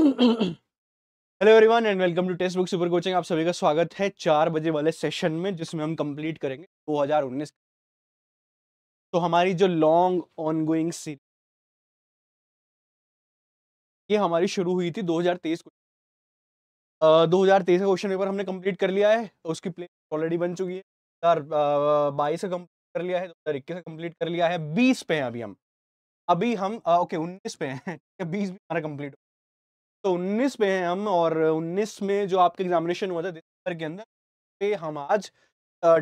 Hello everyone and welcome to Testbook super coaching आप सभी का स्वागत है चार बजे वाले सेशन में जिसमें हम कंप्लीट करेंगे 2019 तो हमारी जो लॉन्ग ऑनगोइंग सीरीज ये हमारी शुरू हुई थी 2023 को दो हजार तेईस का क्वेश्चन पेपर हमने कंप्लीट कर लिया है उसकी प्ले ऑलरेडी बन चुकी है दो हजार बाईस का कर लिया है दो हजार इक्कीस का कम्प्लीट कर लिया है बीस पे हैं अभी हम अभी हम ओके उन्नीस पे हैं बीस भी हमारा कम्प्लीट तो 19 में हैं हम और 19 में जो आपके एग्जामिनेशन हुआ था दिसंबर के अंदर पे हम आज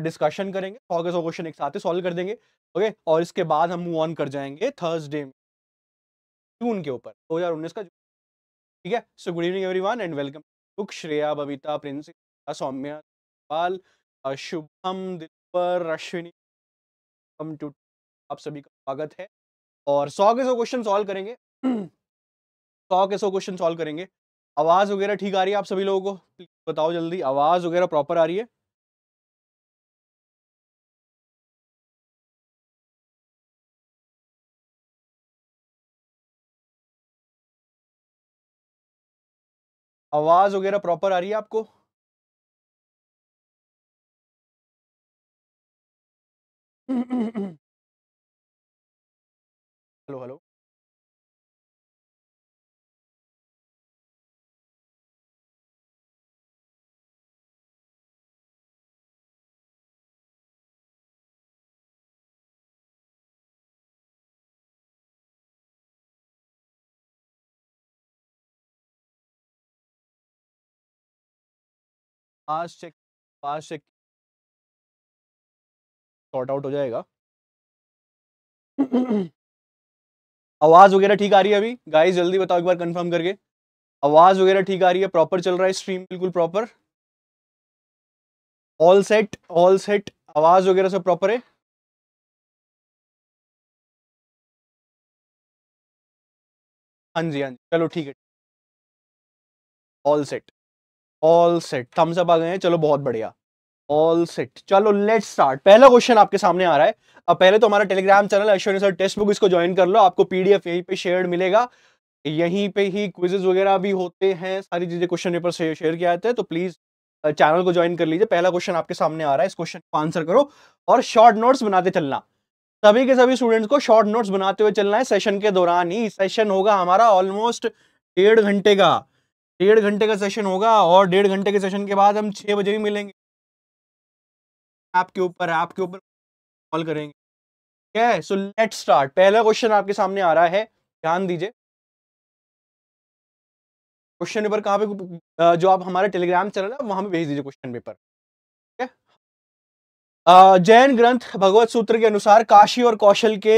डिस्कशन करेंगे सौ के सौ क्वेश्चन एक साथ ही सॉल्व कर देंगे ओके और इसके बाद हम मूव ऑन कर जाएंगे थर्सडे में जून के ऊपर 2019 का जून ठीक है so good evening one and welcome book Shreya Babita Prince Saumya Pal Shubham Dilpar Ashwini आप सभी का स्वागत है और सौ के सौ क्वेश्चन सॉल्व करेंगे सौ के सौ क्वेश्चन सॉल्व करेंगे आवाज़ वगैरह ठीक आ रही है आप सभी लोगों को प्लीज़ बताओ जल्दी आवाज़ वगैरह प्रॉपर आ रही है आवाज़ वगैरह प्रॉपर आ रही है आपको हेलो हेलो पाँच चेक पाँच चेक शॉर्ट आउट हो जाएगा आवाज़ वगैरह ठीक आ रही है अभी गाइस जल्दी बताओ एक बार कंफर्म करके आवाज़ वगैरह ठीक आ रही है प्रॉपर चल रहा है स्ट्रीम बिल्कुल proper all set all set आवाज़ वगैरह सब प्रॉपर है हाँ जी हाँ जी चलो ठीक है all set all set thumbs up आ गए हैं चलो बहुत बढ़िया ऑल सेट चलो लेट स्टार्ट पहला क्वेश्चन आपके सामने आ रहा है अब पहले तो हमारा Telegram channel Ashwini sir textbook इसको ज्वाइन कर लो आपको पीडीएफ यहीं पे शेयर मिलेगा यहीं पे ही क्विजेज वगैरह भी होते हैं सारी चीजें क्वेश्चन पेपर से शेयर किया जाता है तो प्लीज चैनल को ज्वाइन कर लीजिए पहला क्वेश्चन आपके सामने आ रहा है इस क्वेश्चन को आंसर करो और शॉर्ट नोट्स बनाते चलना सभी के सभी स्टूडेंट्स को शॉर्ट नोट्स बनाते हुए चलना है सेशन के दौरान ही सेशन होगा हमारा ऑलमोस्ट डेढ़ घंटे का डेढ़ घंटे का सेशन होगा और डेढ़ घंटे के सेशन के बाद हम छः बजे भी मिलेंगे आपके ऊपर आपके ऊपर कॉल करेंगे ठीक है सो लेट स्टार्ट पहला क्वेश्चन आपके सामने आ रहा है ध्यान दीजिए क्वेश्चन पेपर कहाँ पे जो आप हमारे टेलीग्राम चैनल है वहां पे भेज दीजिए क्वेश्चन पेपर जैन ग्रंथ भगवत सूत्र के अनुसार काशी और कौशल के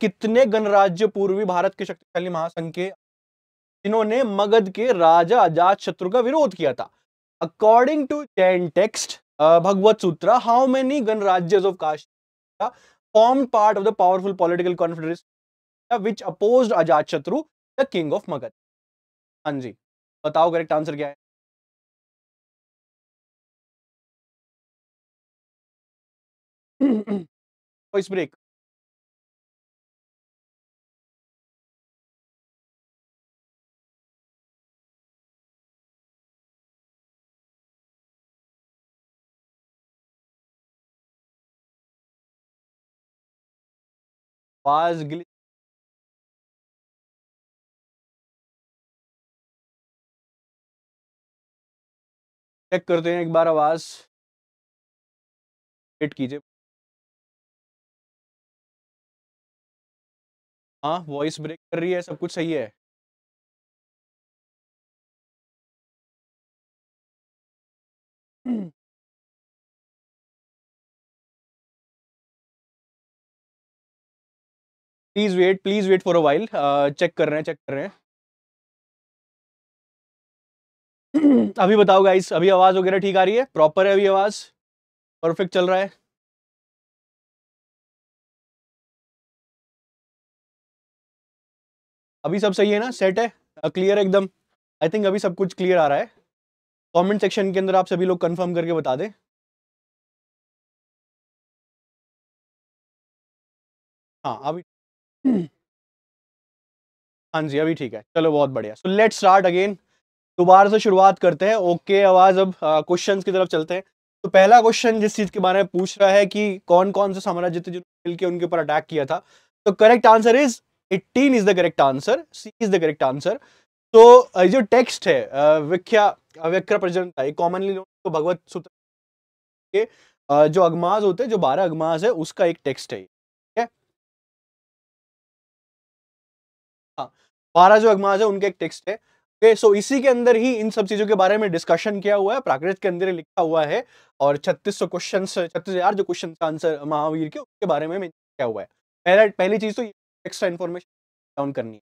कितने गणराज्य पूर्वी भारत के शक्तिशाली महासंघ के इन्होंने मगध के राजा अजात शत्रु का विरोध किया था according to Jain text Bhagavat Sutra how many गणराज्य of Kashmir form part of the powerful political confidence which oppose Ajatashatru the king of Magadh हाँ जी बताओ करेक्ट आंसर क्या है ब्रेक पास ग्लिच चेक करते हैं एक बार आवाज हिट कीजिए हाँ वॉइस ब्रेक कर रही है सब कुछ सही है please wait please wait for a while check कर रहे हैं चेक कर रहे हैं अभी बताओ गाइस अभी आवाज वगैरह ठीक आ रही है प्रॉपर है अभी आवाज परफेक्ट चल रहा है अभी सब सही है ना सेट है क्लियर uh, एकदम आई थिंक अभी सब कुछ क्लियर आ रहा है कमेंट सेक्शन के अंदर आप सभी लोग कंफर्म करके बता दें हाँ अभी हम्म। हाँ जी अभी ठीक है चलो बहुत बढ़िया सो लेट स्टार्ट अगेन दोबारा से शुरुआत करते हैं ओके okay, आवाज अब क्वेश्चंस की तरफ चलते हैं तो पहला क्वेश्चन जिस चीज के बारे में पूछ रहा है कि कौन कौन से साम्राज्य थे जिन्होंने मिलकर उनके ऊपर अटैक किया था तो correct answer is 18 is the correct answer C is the correct answer तो जो टेक्स्ट है विख्या व्यक्र प्रजनता कॉमनली तो भगवत सूत्र के जो अगमाज होते हैं जो बारह अगमाज है उसका एक टेक्स्ट है बारह जो अगमाज है उनके एक टेक्स्ट है ओके सो इसी के अंदर ही इन सब चीज़ों के बारे में डिस्कशन किया हुआ है प्राकृत के अंदर लिखा हुआ है और छत्तीस सौ क्वेश्चन छत्तीस हजार जो क्वेश्चन का आंसर महावीर के उसके बारे में क्या हुआ है पहला पहली चीज़ तो एक्स्ट्रा इन्फॉर्मेशन डाउन करनी है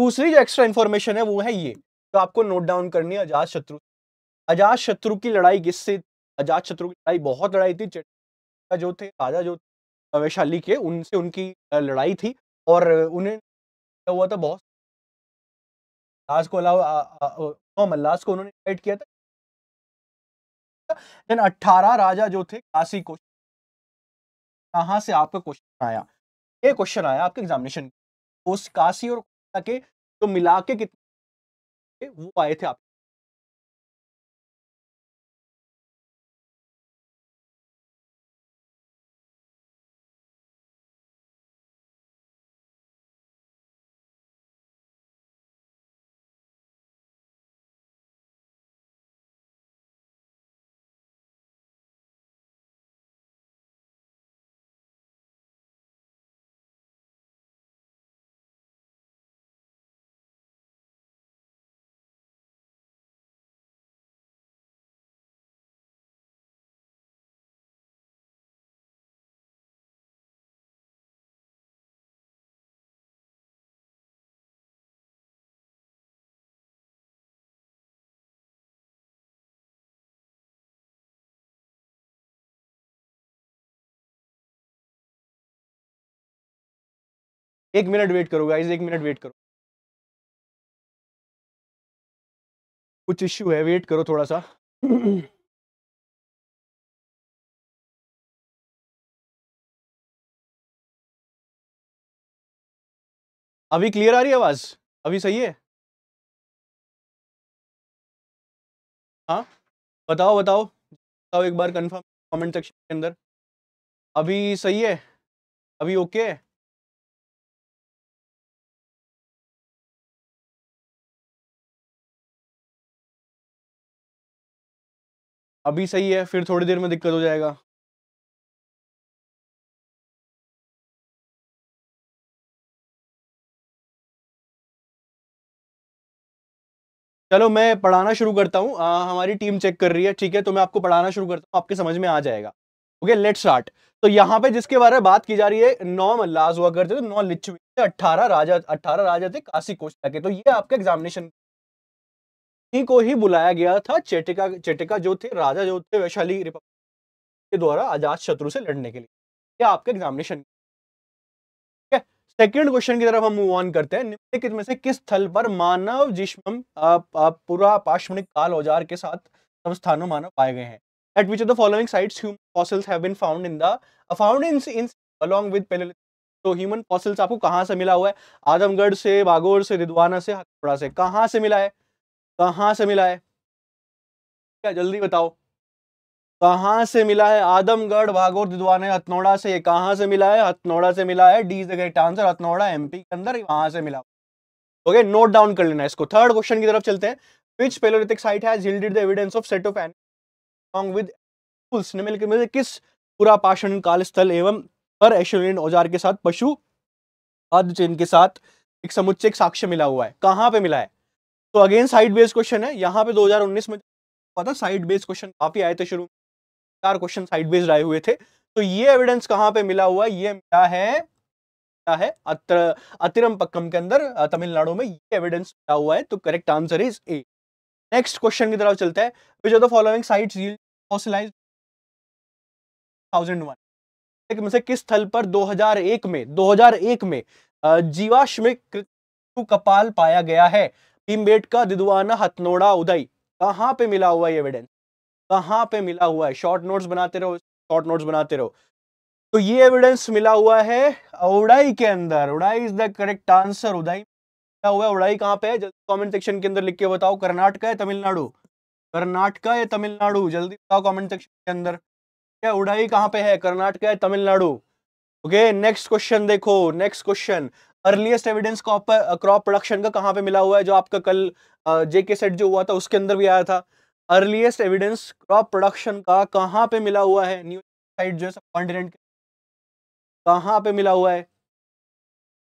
दूसरी जो एक्स्ट्रा इन्फॉर्मेशन है वो है ये तो आपको नोट डाउन करनी है अजात शत्रु अजात शत्रु की लड़ाई किससे अजात शत्रु की लड़ाई बहुत लड़ाई थी जो थे राजा जो वैशाली के उनसे उनकी लड़ाई थी और उन्हें हुआ था बहुत लास्ट को अलावा हाँ, मतलब लास्ट को उन्होंने इन्वाइट किया था देन अट्ठारह राजा जो थे काशी को कहा से आपका क्वेश्चन आया ये क्वेश्चन आया आपके एग्जामिनेशन उस काशी और के तो मिला के कितने वो आए थे आप एक मिनट वेट करो गाइज एक मिनट वेट करो कुछ इश्यू है वेट करो थोड़ा सा अभी क्लियर आ रही है आवाज अभी सही है हाँ बताओ बताओ बताओ एक बार कंफर्म कमेंट सेक्शन के अंदर अभी सही है अभी ओके है अभी सही है फिर थोड़ी देर में दिक्कत हो जाएगा चलो मैं पढ़ाना शुरू करता हूँ हमारी टीम चेक कर रही है ठीक है तो मैं आपको पढ़ाना शुरू करता हूँ आपके समझ में आ जाएगा ओके लेट स्टार्ट तो यहाँ पे जिसके बारे में बात की जा रही है नौ मल्लाज हुआ करते थे नौ लिच्छवी अठारह अट्ठारह राजा अट्ठारह राजा थे काशी कोशिला तक तो ये आपका एग्जामिनेशन ही को ही बुलाया गया था चेटिका चेटिका जो थे राजा जो थे वैशाली रिपब्लिक के द्वारा आजाद शत्रु से लड़ने के लिए ये आपके एग्जामिनेशन सेकेंड क्वेश्चन की तरफ हम मूव ऑन करते हैं निम्नलिखित में से किस स्थल पर मानव जिसम पूरा पाषमणिक काल औजार के साथ संस्थानों मानव पाए गए हैं at which of the following sites human fossils have been found in the uh, found in, in along तो ह्यूमन फॉसिल्स आपको कहाँ से मिला हुआ है आजमगढ़ से बागोर से रिद्वाना से हथौड़ा से कहाँ से मिला है कहां से मिला है क्या जल्दी बताओ कहां से मिला है आदमगढ़ भागोर दिदवान है हथनोड़ा से कहां से मिला है हथनौड़ा से मिला है D is answer Hathnora MP के अंदर वहां से मिला ओके नोट डाउन कर लेना इसको थर्ड क्वेश्चन की तरफ चलते हैं विच पेलोरिथिक साइट है evidence of set of earning with fools निम्नलिखित में किस पूरा पाषण काल स्थल एवं पर एशोलियन औजार के साथ पशु अर्धचिन्ह के साथ एक समुच्चय साक्ष्य मिला हुआ है कहां पे मिला है तो अगेन साइड बेस क्वेश्चन है यहाँ पे 2019 में पता साइड बेस क्वेश्चन काफी आए थे शुरू चार क्वेश्चन साइड बेस आए हुए थे तो ये एविडेंस कहाँ पे मिला हुआ ये मिला है क्या है अत्र अतिरम पक्कम के अंदर तमिलनाडु में ये एविडेंस मिला हुआ है तो correct answer is A next question की तरफ चलता है which are the following site fossilise 2001 में से किस स्थल पर 2001 में 2001 में जीवाश्मिक कपाल पाया गया है टीमबेट का दिदुआना हथनोड़ा उदय कहाँ पे मिला हुआ है एविडेंस कहाँ पे मिला हुआ है शॉर्ट नोट्स बनाते रहो शॉर्ट नोट्स बनाते रहो तो ये एविडेंस मिला हुआ है उड़ाई के अंदर उड़ाई इज द करेक्ट आंसर उड़ाई क्या हुआ उड़ाई कहाँ पे है जल्दी कमेंट सेक्शन के अंदर लिख के बताओ कर्नाटक है तमिलनाडु कर्नाटक है तमिलनाडु जल्दी बताओ कमेंट सेक्शन के अंदर क्या उड़ाई कहाँ पे है कर्नाटक है तमिलनाडु ओके नेक्स्ट क्वेश्चन देखो next question earliest evidence crop production का कहाँ पे मिला हुआ है जो आपका कल जेके सेट जो हुआ था उसके अंदर भी आया था अर्लीस्ट एविडेंस क्रॉप प्रोडक्शन का कहाँ पे मिला हुआ है न्यू साइड जो है कॉन्टिनेंट कहाँ पे मिला हुआ है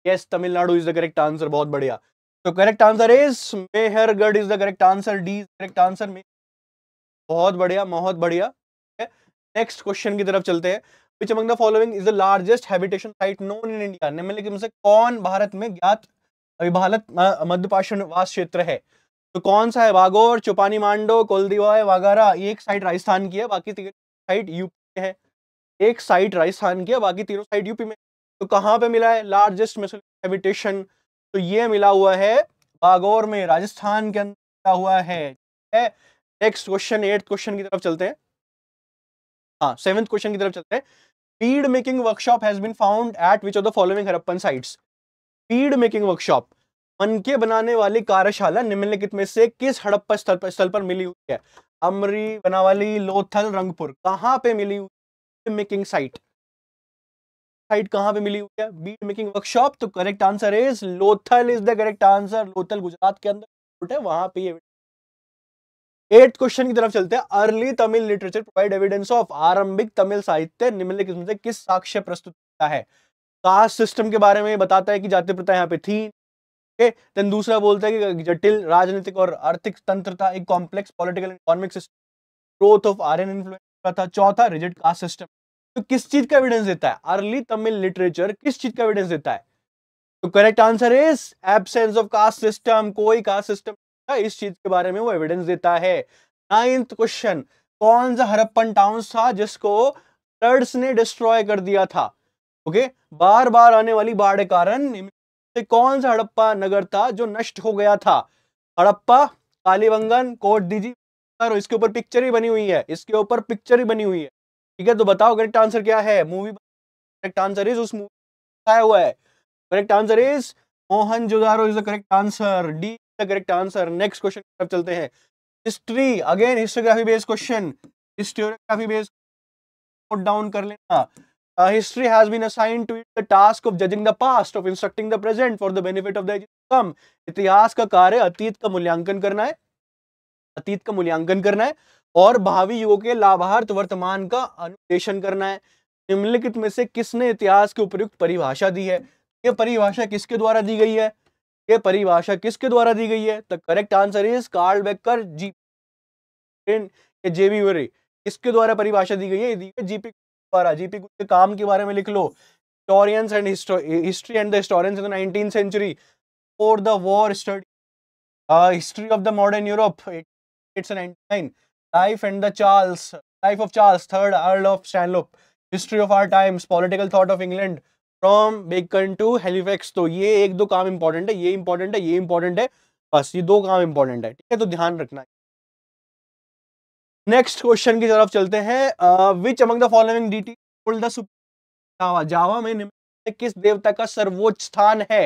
yes Tamil Nadu is the correct answer बहुत बढ़िया तो correct answer is Mehrgarh is the correct answer D correct answer में बहुत बढ़िया बहुत बढ़िया नेक्स्ट क्वेश्चन की तरफ चलते हैं which among the following is the largest habitation site known in India निम्नलिखित में से कौन भारत में ज्ञात अभिभालत वास क्षेत्र है तो कौन सा है वागोर चुपानी मांडो कोलदीवा वागारा एक साइट राजस्थान की है बाकी तीन साइट यूपी है एक साइट राजस्थान की है बाकी तीनों साइट यूपी में तो कहाँ पे मिला है लार्जेस्ट मिसल हैबिटेशन तो ये मिला हुआ है बागोर में राजस्थान के अंदर मिला हुआ है नेक्स्ट क्वेश्चन एट्थ क्वेश्चन की तरफ चलते हैं हाँ सेवंथ क्वेश्चन की तरफ चलते हैं bead making workshop has been found at which of the following Harappan sites bead making workshop मनके बनाने वाली कार्यशाला निम्नलिखित में से किस हड़प्पा स्थल पर स्थल पर मिली हुई है अमरी बनावाली लोथल रंगपुर कहाँ पे मिली हुई मेकिंग साइट साइट कहाँ पे मिली हुई है बीड मेकिंग वर्कशॉप तो correct answer is Lothal is the correct answer Lothal Gujarat के अंदर है वहां पे ये एट क्वेश्चन की तरफ चलते हैं early Tamil literature provide evidence of आरंभिक तमिल साहित्य निम्नलिखित में से किस साक्ष्य प्रस्तुत करता है कास्ट सिस्टम के बारे में बताता है कि जाति प्रथा यहाँ पे थी ओके देन दूसरा बोलता है कि जटिल राजनीतिक और आर्थिक तंत्र था एक complex political economic system growth of Aryan influence था चौथा रिजिड कास्ट सिस्टम तो किस चीज का एविडेंस देता है अर्ली तमिल लिटरेचर किस चीज का एविडेंस देता है तो correct answer is absence of caste system कोई कास्ट सिस्टम इस चीज के बारे में वो एविडेंस देता है नाइन्थ क्वेश्चन कौन सा हरप्पन टाउन था जिसको टर्ड्स ने डिस्ट्रॉय कर दिया था ओके बार बार आने वाली बाढ़ के कारण कौन सा हड़प्पा नगर था जो नष्ट हो गया था हड़प्पा कालीबंगन कोट दीजिए और इसके ऊपर पिक्चर ही बनी हुई है इसके ऊपर पिक्चर ही बनी हुई है ठीक है तो बताओ करेक्ट आंसर क्या है मूवी करेक्ट आंसर इज उस मूवी हुआ है correct answer is Mohenjodaro is the correct answer D the correct answer next question तरफ चलते हैं history again historiography based question historiography based note down कर लेना history has been been to to it the task of judging the past of instructing the present for the benefit of the इतिहास का कार्य अतीत का मूल्यांकन करना है अतीत का मूल्यांकन करना है और भावी युगों के लाभार्थ वर्तमान का अनुदेशन करना है निम्नलिखित में से किसने इतिहास के उपयुक्त परिभाषा दी है यह परिभाषा किसके द्वारा दी गई है ये परिभाषा किसके द्वारा दी गई है the correct answer is Carl Becker G J B Bury किसके द्वारा परिभाषा दी गई है दी जीपी द्वारा जीपी के काम के बारे में लिख लो historians and history and the historians in the nineteen century for the war study history of the modern Europe life and the Charles life of Charles third earl of Stanhope history of our times political thought of England from Bacon to Halifax तो ये एक दो काम important है ये important है ये important है बस ये दो काम इंपॉर्टेंट है ठीक है तो ध्यान रखना नेक्स्ट क्वेश्चन की तरफ चलते हैं which among the following D T Java Java में किस देवता का सर्वोच्च स्थान है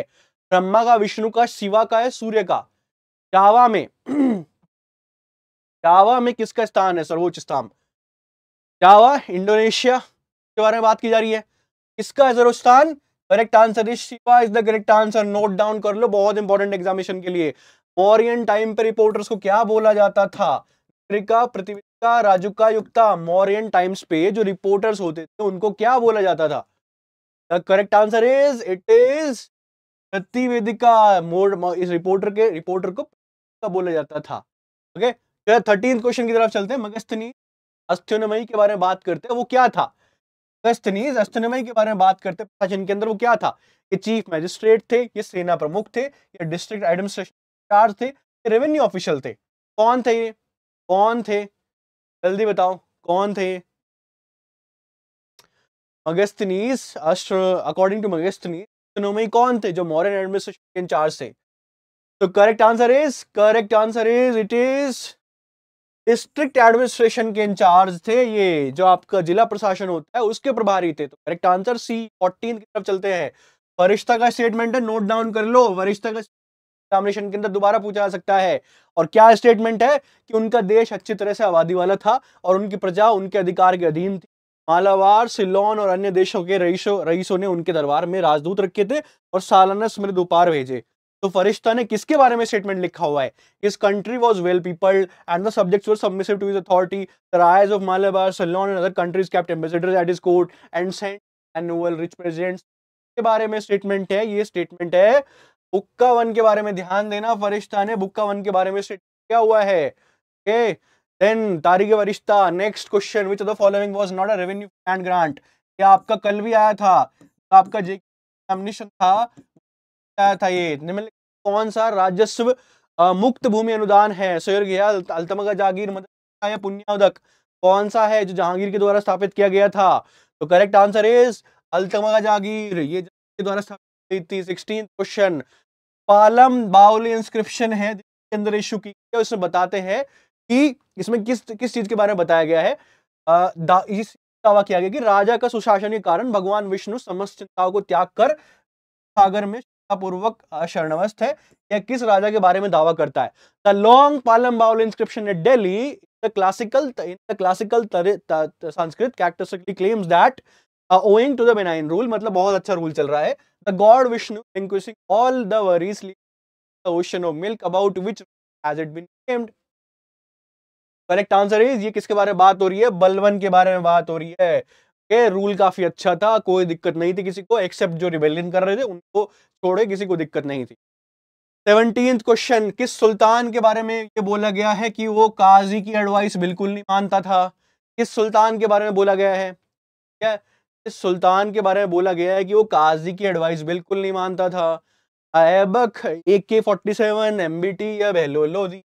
ब्रह्मा का विष्णु का शिवा का है सूर्य का जावा में जावा में किसका स्थान है सर्वोच्च स्थान जावा इंडोनेशिया के बारे में बात की जा रही है किसका है जरोस्तान correct answer is Shiva is the correct answer note down कर लो बहुत इंपॉर्टेंट एग्जामिनेशन के लिए मौर्यन टाइम पे रिपोर्टर्स को क्या बोला जाता था प्रतिविका राजुका युक्ता मौर्यन टाइम्स पे जो रिपोर्टर्स होते थे उनको क्या बोला जाता था correct answer is it is प्रतिवेदिका मोड इस रिपोर्टर के रिपोर्टर को बोला जाता था ओके थर्टीन क्वेश्चन की तरफ चलते हैं मगस्थनी अस्थ्योनमयी के बारे में बात करते हैं वो क्या था वेस्टनीज एस्ट्रोनॉमी के बारे में बात करते हैं के अंदर वो क्या था कि चीफ मैजिस्ट्रेट थे ये सेना प्रमुख थे ये डिस्ट्रिक्ट एडमिनिस्ट्रेशन चार्ज थे ये रेवेन्यू ऑफिशियल थे कौन थे ये कौन थे जल्दी बताओ कौन थे ये Megasthenes according to Megasthenes astronomy कौन थे जो मॉडर्न एडमिनिस्ट्रेशन के इंचार्ज थे तो correct answer is correct answer is it is district administration के इंचार्ज थे ये जो आपका जिला प्रशासन होता है उसके प्रभारी थे तो करेक्ट आंसर सी फोर्टीन की तरफ चलते हैं वरिष्ठता का स्टेटमेंट है नोट डाउन कर लो वरिष्ठता का एग्जामिनेशन के अंदर दोबारा पूछा जा सकता है और क्या स्टेटमेंट है कि उनका देश अच्छी तरह से आबादी वाला था और उनकी प्रजा उनके अधिकार के अधीन थी मालावार सिलोन और अन्य देशों के रईसों रईसों ने उनके दरबार में राजदूत रखे थे और सालाना स्मृत उपहार भेजे तो फरिश्ता ने किसके बारे में स्टेटमेंट लिखा हुआ है इस country was well peopled and the subjects were submissive to his authority the rise of Malabar Ceylon and other countries kept ambassadors at his court and sent annual rich presidents के बारे में स्टेटमेंट है ये स्टेटमेंट है बुक्का वन के बारे में ध्यान देना फरिश्ता ने बुक्का वन के बारे में स्टेटमेंट क्या हुआ है okay then Tarikh Ferishta next question which of the following was not a revenue and grant ये आपका कल भी आया था आपका जे एग्जामिनेशन था आया था ये निम्नलिखित कौन सा राजस्व मुक्त भूमि अनुदान है सोयर अल्तमगा जागीर मदरसा या पुण्य उदक कौन सा है जो जहांगीर के द्वारा स्थापित किया गया था तो correct answer is Altamgha jagir ये के द्वारा स्थापित थी sixteen question Palam Baoli inscription है के अंदर इशू की गई उसमें बताते हैं कि इसमें किस किस चीज के बारे में बताया गया है इस दावा किया गया कि राजा का सुशासन के कारण भगवान विष्णु समस्त चिंताओं को त्याग कर सागर में पूर्वक शरणवस्थ है या किस राजा के बारे में दावा करता है the long Palam Baoli inscription in Delhi the classical in the classical Sanskrit characteristically claims that owing to the benign rule मतलब बहुत अच्छा रूल चल रहा है the god Vishnu inquiring all the worries the ocean of milk about which has it been named correct answer is ये किसके बारे में बात हो रही है बलवन के बारे में बात हो रही है के रूल काफी अच्छा था कोई दिक्कत नहीं थी किसी को एक्सेप्ट जो रिबेलियन कर रहे थे उनको छोड़े किसी को दिक्कत नहीं थी सेवनटीन क्वेश्चन किस सुल्तान के बारे में ये बोला गया है कि वो काजी की एडवाइस बिल्कुल नहीं मानता था किस सुल्तान के बारे में बोला गया है क्या इस सुल्तान के बारे में बोला गया है कि वो काजी की एडवाइस बिल्कुल नहीं मानता था Aibak A K forty seven M B T या बहलोलो दी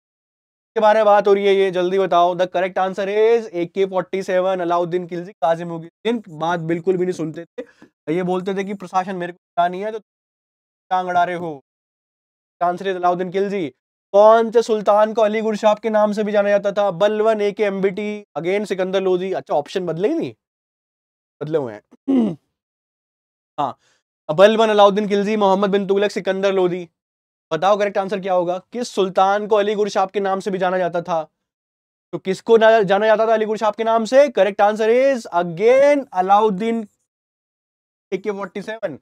के बारे में बात हो रही है ये जल्दी बताओ the correct answer is A K forty seven Alauddin Khilji काजिम होगी बात बिल्कुल भी नहीं सुनते थे ये बोलते थे कि प्रशासन मेरे को पता नहीं है तो टांग अड़ा रहे हो आंसर इज अलाउद्दीन खिलजी कौन से सुल्तान को अलीगढ़ शाह के नाम से भी जाना जाता था Balban A K M B T again Sikandar Lodi अच्छा ऑप्शन बदले ही नहीं बदले हुए हैं हाँ बलवन अलाउद्दीन खिलजी मोहम्मद बिन तुगलक सिकंदर लोधी बताओ करेक्ट आंसर क्या होगा किस सुल्तान को अलीगुर शाह के नाम से भी जाना जाता था तो किसको जाना जाता था अलीगुर शाह के नाम से correct answer is again Alauddin के फोर्टी सेवन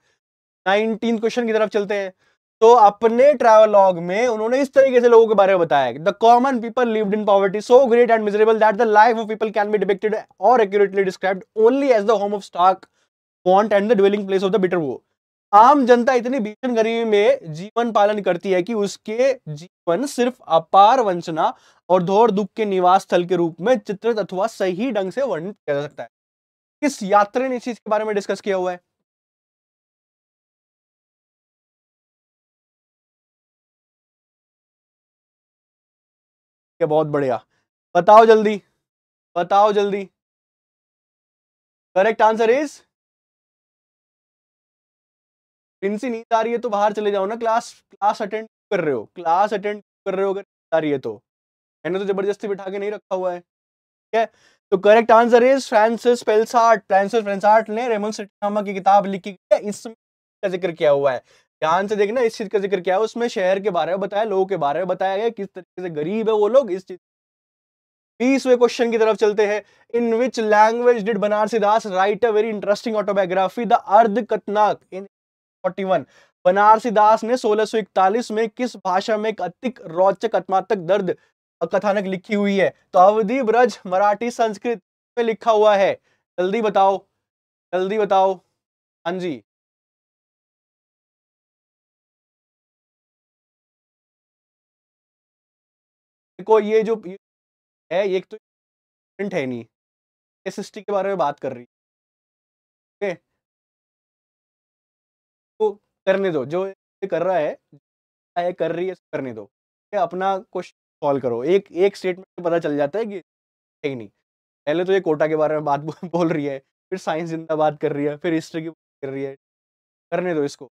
नाइनटीन क्वेश्चन की तरफ चलते हैं तो अपने ट्रैवलॉग में उन्होंने इस तरीके से लोगों के बारे में बताया the common people lived in poverty so great and miserable that the life of people can be depicted or accurately describe only as the home of stock want and the dwelling place of the bitter वो आम जनता इतनी भीषण गरीबी में जीवन पालन करती है कि उसके जीवन सिर्फ अपार वंचना और धोर दुख के निवास स्थल के रूप में चित्रित अथवा सही ढंग से वर्णित किया जा सकता है किस यात्रा ने इस चीज के बारे में डिस्कस किया हुआ है ये बहुत बढ़िया बताओ जल्दी बताओ जल्दी करेक्ट आंसर इज इनसे नींद आ रही है तो बाहर चले जाओ ना क्लास क्लास अटेंड कर रहे हो क्लास अटेंड कर रहे हो अगर नींद आ रही है तो मैंने तो जबरदस्ती बिठा के नहीं रखा हुआ है ठीक है तो correct answer is Francis Pelsaert Francis Pelsaert ने रेमन नामा की किताब लिखी गई है इसमें का जिक्र किया हुआ है ध्यान से देखना इस चीज का जिक्र किया है उसमें शहर के बारे में बताया लोगों के बारे में बताया गया किस तरीके से गरीब है वो लोग इस चीज बीसवें क्वेश्चन की तरफ चलते हैं in which language did Banarasi Das write a very interesting autobiography the Ardhakathanak इन 41 बनारसी दास ने 1641 में किस भाषा में एक अतिक रोचक आत्मात्मक दर्द कथानक लिखी हुई है तो अवधि ब्रज मराठी संस्कृत में लिखा हुआ है जल्दी बताओ जल्दी बताओ हाँ जी देखो ये जो है एक तो प्रिंट है नहीं एस के बारे में बात कर रही है करने दो जो कर रहा है कर रही है करने दो अपना क्वेश्चन सॉल्व करो एक एक स्टेटमेंट पता चल जाता है कि है ही नहीं पहले तो ये कोटा के बारे में बात बोल रही है फिर साइंस जिंदा बात कर रही है फिर हिस्ट्री की बात कर रही है करने दो इसको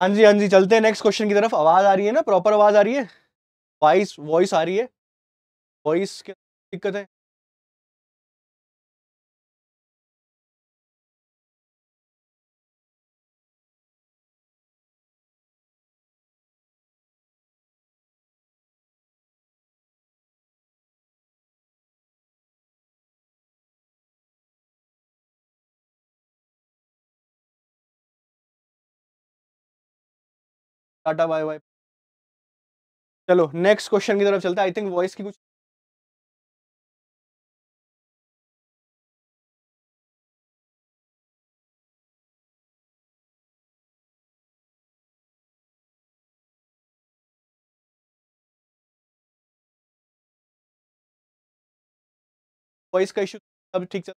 हाँ जी हाँ जी चलते हैं नेक्स्ट क्वेश्चन की तरफ आवाज़ आ रही है ना प्रॉपर आवाज़ आ रही है वॉइस वॉइस आ रही है वॉइस क्या दिक्कत है टाटा बाय बाय चलो नेक्स्ट क्वेश्चन की तरफ चलते हैं आई थिंक वॉइस की कुछ वॉइस का इशू सब ठीक चल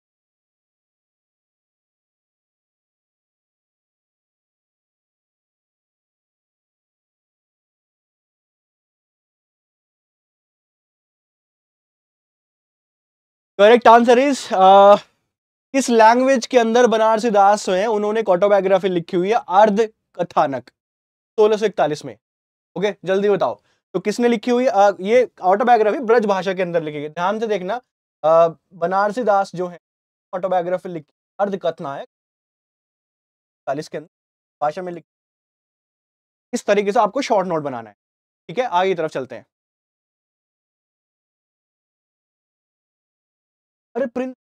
करेक्ट आंसर इज किस लैंग्वेज के अंदर बनारसी दास जो है उन्होंने एक ऑटोबायोग्राफी लिखी हुई है अर्ध कथानक सोलह इकतालीस में ओके okay, जल्दी बताओ तो किसने लिखी हुई आ, uh, ये ऑटोबायोग्राफी ब्रज भाषा के अंदर लिखी गई ध्यान से देखना uh, बनारसी दास जो है ऑटोबायोग्राफी लिखी अर्ध कथना है चालीस के अंदर भाषा में लिखी इस तरीके से आपको शॉर्ट नोट बनाना है ठीक है आगे तरफ चलते हैं अरे प्रिंस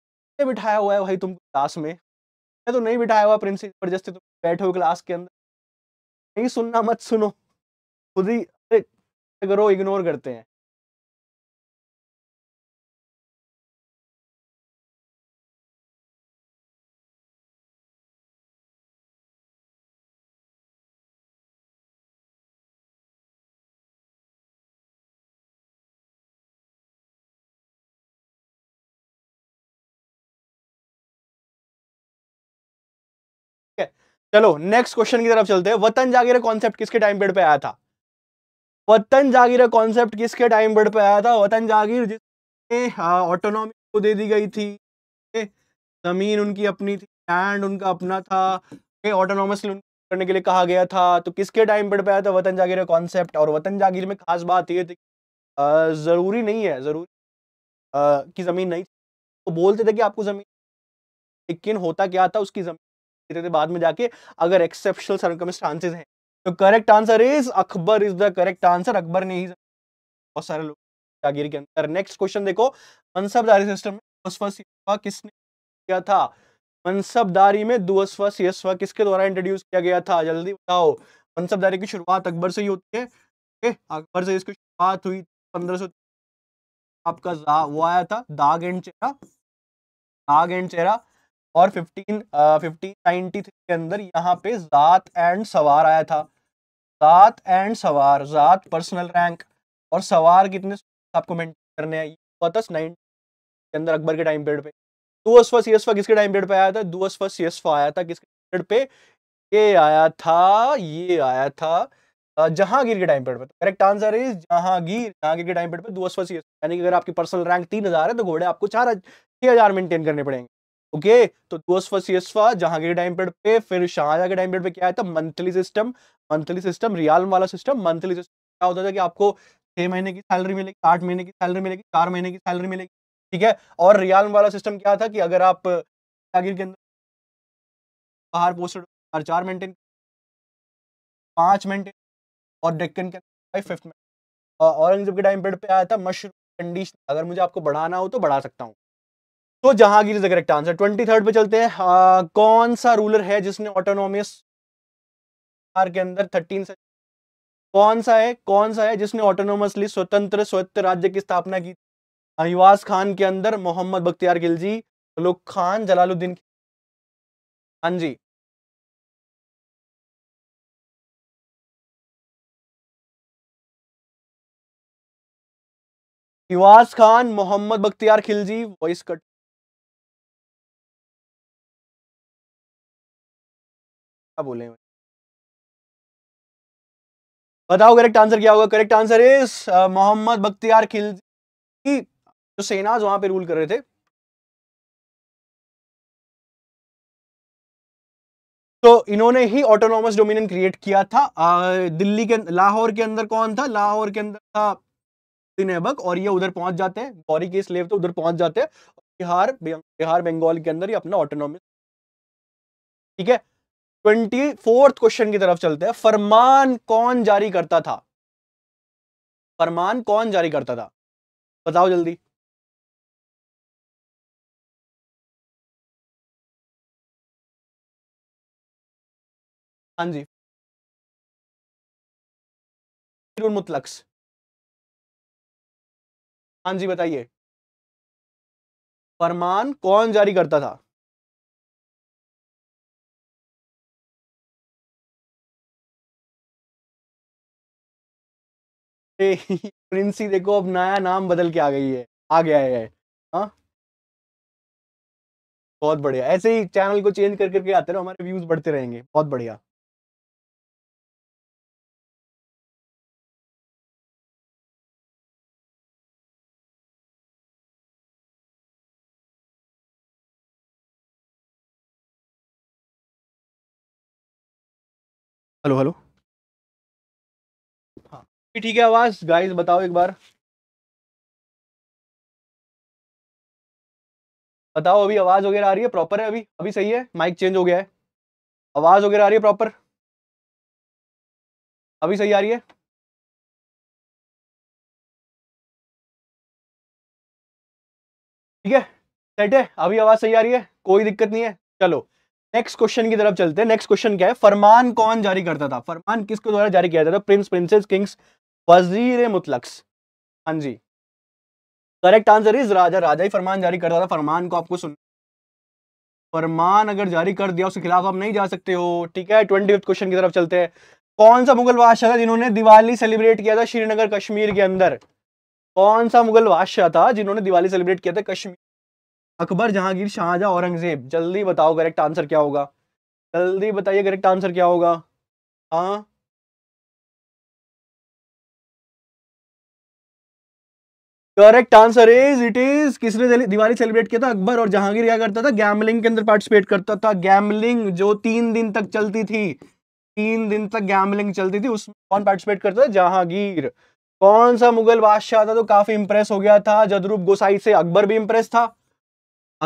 ने बिठाया हुआ है भाई तुम क्लास में मैं तो नहीं बिठाया हुआ प्रिंस जबरदस्ती तुम हो क्लास के अंदर नहीं सुनना मत सुनो खुद ही अरे करो इग्नोर करते हैं चलो नेक्स्ट क्वेश्चन की तरफ चलते हैं वतन जागीर कॉन्सेप्ट किसके टाइम पीरियड पे आया था वतन जागीर कॉन्सेप्ट किसके टाइम पीरियड पे आया था वतन जागीर जिसमें ऑटोनॉमी को दे दी गई थी जमीन उनकी अपनी थी लैंड उनका अपना था ऑटोनॉमसली करने के लिए कहा गया था तो किसके टाइम पीरियड पे आया था वतन जागीर कॉन्सेप्ट और वतन जागीर में खास बात यह थी ज़रूरी नहीं है ज़रूरी की ज़मीन नहीं थी तो बोलते थे कि आपको ज़मीन लेकिन होता क्या था उसकी ज़मीन देते थे बाद में जाके अगर एक्सेप्शनल सर्कमस्टांसेस हैं तो correct answer is Akbar is the correct answer Akbar ने ही बहुत सारे लोग जागीर के अंदर नेक्स्ट क्वेश्चन देखो मनसबदारी सिस्टम में दुअस्वा किसने किया था मनसबदारी में दुअस्वा किसके द्वारा इंट्रोड्यूस किया गया था जल्दी बताओ मनसबदारी की शुरुआत अकबर से ही होती है अकबर से इसकी शुरुआत हुई पंद्रह सौ आपका वो आया था दाग एंड चेहरा दाग एंड चेहरा और 15 फिफ्टीन थ्री के अंदर यहाँ पे ज़ात एंड सवार आया था ज़ात एंड सवार ज़ात पर्सनल रैंक और सवार कितने आपको मेंटेन करने हैं हुआ के अंदर अकबर के टाइम पीरियड पे दो फर्स यस किसके टाइम पीरियड पे आया था दो फर्स यस आया था किसके पीरियड पे ये आया था ये आया था जहांगीर के टाइम पीरियड पर correct answer is Jahangir Jahangir के टाइम पीरियड पे दो फर्स यानी कि अगर आपकी पर्सनल रैंक तीन हज़ार है तो घोड़े आपको चार छः हज़ार मेंटेन करने पड़ेंगे ओके तो टूअर्स फर्स्ट यस्फा जहांगीर टाइम पीरियड पे फिर शाहजहां के टाइम पीरियड पे क्या आया था मंथली सिस्टम मंथली सिस्टम रियाल वाला सिस्टम मंथली सिस्टम क्या होता था कि आपको छह महीने की सैलरी मिलेगी आठ महीने की सैलरी मिलेगी चार महीने की सैलरी मिलेगी ठीक है और रियाल वाला सिस्टम क्या था कि अगर आप जागीर के अंदर बाहर पोस्टेड हर चार मेंटेन पांच मेंटेन और डेक्कन के फिफ्थ में औरंगजेब के टाइम पीरियड पे आया था मशरूम कंडीशन अगर मुझे आपको बढ़ाना हो तो बढ़ा सकता हूँ तो Jahangir is the correct answer twenty third पे चलते हैं आ, कौन सा रूलर है जिसने ऑटोनोमियस के अंदर थर्टीन से कौन सा है कौन सा है जिसने ऑटोनोमसली स्वतंत्र स्वतंत्र राज्य की स्थापना की अहिवास खान के अंदर मोहम्मद बख्तियार गिलजी लोक खान जलालुद्दीन हाँ जी खान मोहम्मद बख्तियार खिलजी वॉइस कट क्या बोले बताओ करेक्ट आंसर क्या होगा correct answer is Muhammad Bakhtiyar Khilji जो सेनाज वहां पे रूल कर रहे थे तो इन्होंने ही ऑटोनॉमस डोमिनियन क्रिएट किया था आ, दिल्ली के अं-, लाहौर के अंदर कौन था लाहौर के अंदर था दिनेबक और ये उधर पहुंच जाते हैं गौरी के स्लेव तो उधर पहुंच जाते हैं बिहार बिहार बंगाल के अंदर ही अपना ऑटोनॉमस ठीक है ट्वेंटी फोर्थ क्वेश्चन की तरफ चलते हैं फरमान कौन जारी करता था फरमान कौन जारी करता था बताओ जल्दी हाँ जी मुतलक्स हाँ जी बताइए फरमान कौन जारी करता था प्रिंसी देखो अब नया नाम बदल के आ गई है आ गया है हाँ बहुत बढ़िया ऐसे ही चैनल को चेंज कर करके आते रहो हमारे व्यूज बढ़ते रहेंगे बहुत बढ़िया हेलो हेलो ठीक है आवाज गाइस बताओ एक बार बताओ अभी आवाज वगैरह आ रही है प्रॉपर है अभी अभी सही है माइक चेंज हो गया है आवाज वगैरह आ रही है प्रॉपर अभी सही आ रही है ठीक है सेट है अभी आवाज सही आ रही है कोई दिक्कत नहीं है चलो नेक्स्ट क्वेश्चन की तरफ चलते हैं नेक्स्ट क्वेश्चन क्या है फरमान कौन जारी करता था फरमान किसके द्वारा जारी किया जाता था प्रिंस प्रिंसेस किंग्स वजीर मुतलक्स हाँ जी करेक्ट आंसर इज राजा राजा ही फरमान जारी करता था फरमान को आपको सुन फरमान अगर जारी कर दिया उसके खिलाफ आप नहीं जा सकते हो ठीक है ट्वेंटी क्वेश्चन की तरफ चलते हैं कौन सा मुगल बादशाह था जिन्होंने दिवाली सेलिब्रेट किया था श्रीनगर कश्मीर के अंदर कौन सा मुगल बादशाह था जिन्होंने दिवाली सेलिब्रेट किया था कश्मीर अकबर जहांगीर शाहजहा औरंगजेब जल्दी बताओ करेक्ट आंसर क्या होगा जल्दी बताइए करेक्ट आंसर क्या होगा हाँ correct answer is it is किसने दिवाली सेलिब्रेट किया था अकबर और जहांगीर क्या करता था गैमलिंग के अंदर पार्टिसिपेट करता था गैमलिंग जो तीन दिन तक चलती थी तीन दिन तक गैमलिंग चलती थी उसमें कौन पार्टिसिपेट करता था जहांगीर कौन सा मुगल बादशाह था तो काफी इंप्रेस हो गया था जदरूप गोसाई से अकबर भी इंप्रेस था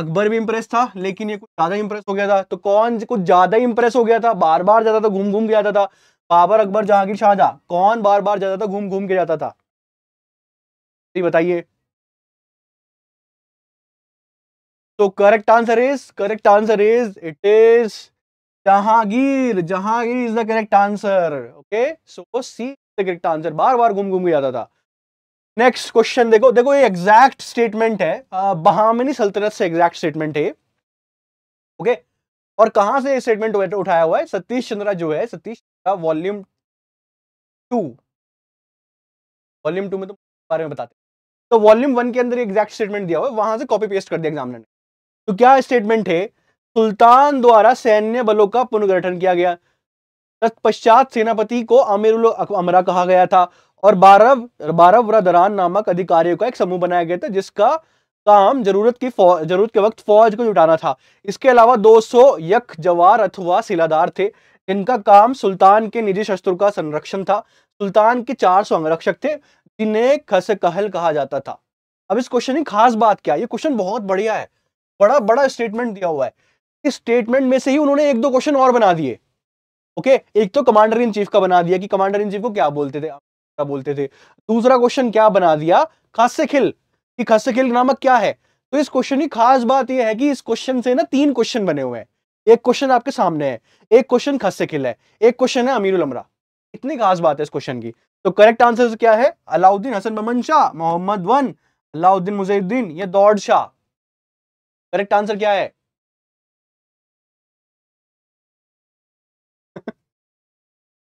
अकबर भी इंप्रेस था लेकिन ये कुछ ज्यादा इंप्रेस हो गया था तो कौन कुछ ज्यादा इंप्रेस हो गया था बार बार जाता था तो घूम घूम के जाता था बाबर अकबर जहांगीर शाहजहा कौन बार बार जाता था तो घूम घूम के जाता था जी बताइए तो correct answer is correct answer is it is Jahangir Jahangir is the correct answer okay so see the correct answer बार बार घूम घूम के जाता था नेक्स्ट क्वेश्चन देखो देखो ये एग्जैक्ट स्टेटमेंट है बहामिनी सल्तनत से एग्जैक्ट स्टेटमेंट है ओके और कहा से स्टेटमेंट उठाया हुआ है सतीश चंद्रा जो है Satish Chandra volume two volume two में तो बारे में बताते तो वॉल्यूम वन के अंदर एग्जैक्ट स्टेटमेंट दिया हुआ है वहां से कॉपी पेस्ट कर दिया एग्जामिनर ने तो क्या स्टेटमेंट है सुल्तान द्वारा सैन्य बलों का पुनर्गठन किया गया तत्पश्चात सेनापति को अमीरुल अमरा कहा गया था और बारह बारह दरान नामक अधिकारियों का एक समूह बनाया गया था जिसका काम जरूरत की जरूरत के वक्त फौज को जुटाना था इसके अलावा 200 यक जवार अथवा सिलादार थे इनका काम सुल्तान के निजी शस्त्रों का संरक्षण था सुल्तान के 400 अंगरक्षक थे जिन्हें खस कहल कहा जाता था अब इस क्वेश्चन की खास बात क्या ये क्वेश्चन बहुत बढ़िया है बड़ा बड़ा स्टेटमेंट दिया हुआ है इस स्टेटमेंट में से ही उन्होंने एक दो क्वेश्चन और बना दिए ओके एक तो कमांडर इन चीफ का बना दिया कि कमांडर इन चीफ को क्या बोलते थे क्या बोलते थे दूसरा क्वेश्चन क्या बना दिया खास खिल कि खास खिल नामक क्या है तो इस क्वेश्चन की खास बात यह है कि इस क्वेश्चन से ना तीन क्वेश्चन बने हुए हैं एक क्वेश्चन आपके सामने है एक क्वेश्चन खस से खिल है एक क्वेश्चन है अमीरुल अमरा इतनी खास बात है इस क्वेश्चन की तो करेक्ट आंसर क्या है अलाउद्दीन हसन ममन शाह मोहम्मद वन अलाउद्दीन मुजहिद्दीन या दौड़ शाह करेक्ट आंसर क्या है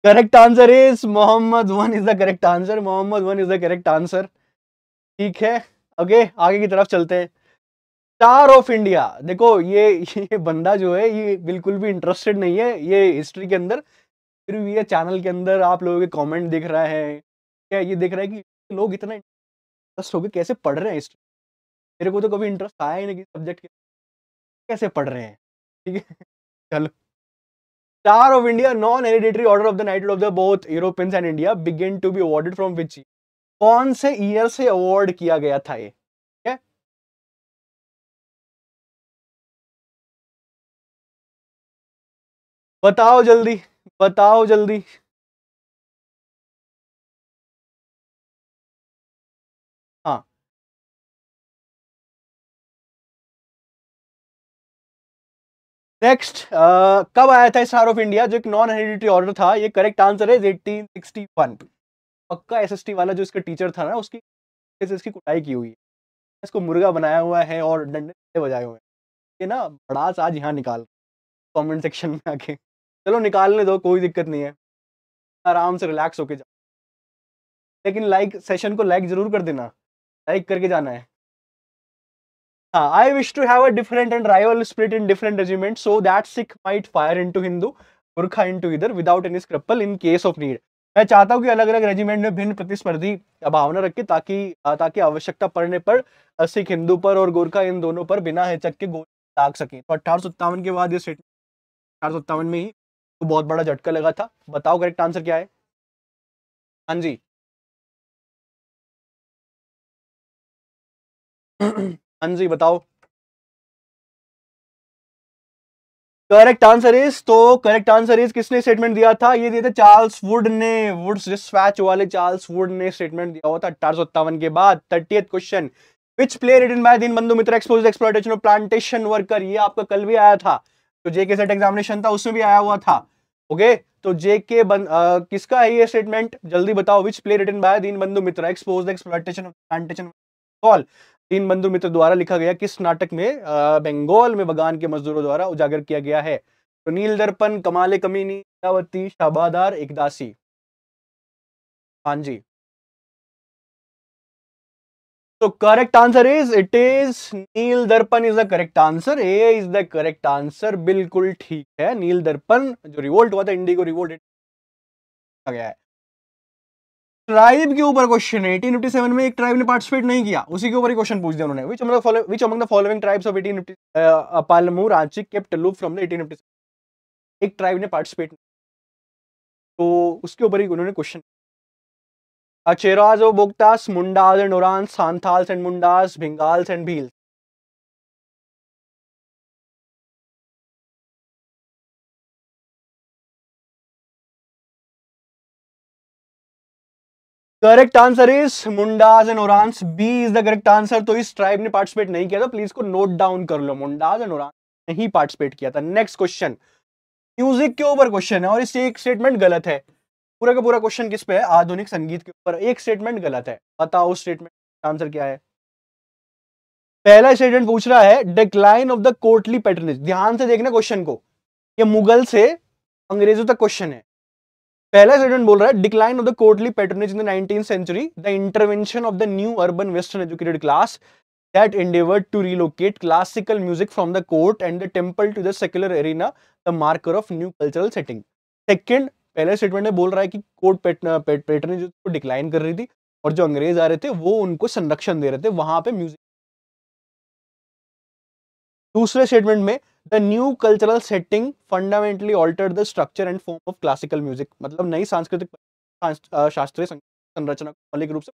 correct answer is Muhammad one is the correct answer Muhammad one is the correct answer ठीक है ओके आगे की तरफ चलते हैं स्टार ऑफ इंडिया देखो ये ये बंदा जो है ये बिल्कुल भी इंटरेस्टेड नहीं है ये हिस्ट्री के अंदर फिर भी ये चैनल के अंदर आप लोगों के कमेंट दिख रहा है क्या ये दिख रहा है कि लोग इतना इंटरेस्ट हो गए कैसे पढ़ रहे हैं इस मेरे को तो कभी इंटरेस्ट आया ही नहीं कि सब्जेक्ट के कैसे पढ़ रहे हैं ठीक है चलो star of India non hereditary order of the knight of the both Europeans and India began to be awarded from which कौन से ईयर से अवॉर्ड किया गया था ये बताओ जल्दी बताओ जल्दी हाँ नेक्स्ट uh, कब आया था स्टार ऑफ इंडिया जो एक नॉन हेरिडिटरी ऑर्डर था ये करेक्ट आंसर है वन पक्का एस वाला जो इसका टीचर था ना उसकी इसकी कुटाई की हुई है इसको मुर्गा बनाया हुआ है और डंडे बजाए हुए हैं ये ना बड़ा आज यहाँ निकाल कमेंट सेक्शन में आके चलो निकालने दो कोई दिक्कत नहीं है आराम से रिलैक्स होके जाओ लेकिन लाइक सेशन को लाइक जरूर कर देना लाइक करके जाना है हाँ I wish to have a different and rival split in different regiment so that Sikh might fire into Hindu Gurkha into either without any scruple in case of need मैं चाहता हूँ कि अलग अलग रेजिमेंट में भिन्न प्रतिस्पर्धी भावना रखे ताकि ताकि आवश्यकता पड़ने पर सिख हिंदू पर और गोरखा इन दोनों पर बिना हिचक के गोली लाग सके तो अठारह के बाद ये स्टेटमेंट अठारह में ही तो बहुत बड़ा झटका लगा था बताओ करेक्ट आंसर क्या है हाँ जी हाँ जी बताओ करेक्ट आंसर इज तो करेक्ट आंसर इज किसने स्टेटमेंट दिया था ये दिया था चार्ल्स वुड ने वुड्स डिस्पैच वाले चार्ल्स वुड ने स्टेटमेंट दिया हुआ था अठारह के बाद thirty question which player written by Din Bandhu Mitra expose exploitation plantation worker ये आपका कल भी आया था तो जेके सेट एग्जामिनेशन था उसमें भी आया हुआ था ओके तो जेके बन आ, किसका है ये स्टेटमेंट जल्दी बताओ which play written by Din Bandhu Mitra expose exploitation plantation कॉल दीन बंधु मित्र द्वारा लिखा गया किस नाटक में बंगाल में बगान के मजदूरों द्वारा उजागर किया गया है तो नील दर्पण कमाले कमीनी शाबादार एकदासी हाँ जी तो correct answer is it is Nil Darpan is the correct answer A is the correct answer बिल्कुल ठीक है नील दर्पण जो रिवोल्ट हुआ था इंडिगो रिवोल्ट गया है ट्राइब के ऊपर क्वेश्चन है 1857 में एक ट्राइब ने पार्टिसिपेट नहीं किया उसी के ऊपर ही क्वेश्चन पूछ दिया उन्होंने which among which among the following tribes of eighteen fifty Palamu Ranchi kept aloof from the eighteen fifty एक ट्राइब ने पार्टिसिपेट तो उसके ऊपर ही उन्होंने question Acheras or Bugtas, Mundas and Orans, Santhals and Mundas, Bengals and Bhils. Correct answer is Mundas and Oraons B is the correct answer तो इस tribe ने पार्टिसिपेट नहीं किया था तो प्लीज को नोट डाउन कर लो मुंडाज एंड ओरांस नहीं पार्टिसिपेट किया था नेक्स्ट क्वेश्चन म्यूजिक के ऊपर क्वेश्चन है और इससे एक स्टेटमेंट गलत है पूरा का पूरा क्वेश्चन किस पे है आधुनिक संगीत के ऊपर एक स्टेटमेंट गलत है बताओ स्टेटमेंट आंसर क्या है पहला स्टेटमेंट पूछ रहा है decline of the courtly pattern ध्यान से देखना क्वेश्चन को ये मुगल से अंग्रेजों तक क्वेश्चन है पहला स्टेटमेंट बोल रहा है decline of the courtly pattern in nineteenth century the intervention of the new urban western educated class that endeavour to relocate classical music from the court and the temple to the secular arena the marker of new cultural setting second पहले statement में बोल रहा है कि court पेट, pattern जो तो decline कर रही थी और जो अंग्रेज आ रहे थे वो उनको संरक्षण दे रहे थे वहां पे म्यूजिक दूसरे स्टेटमेंट में the new cultural setting fundamentally alter the structure and form of classical music मतलब नई सांस्कृतिक शास्त्रीय संरचना मौलिक रूप से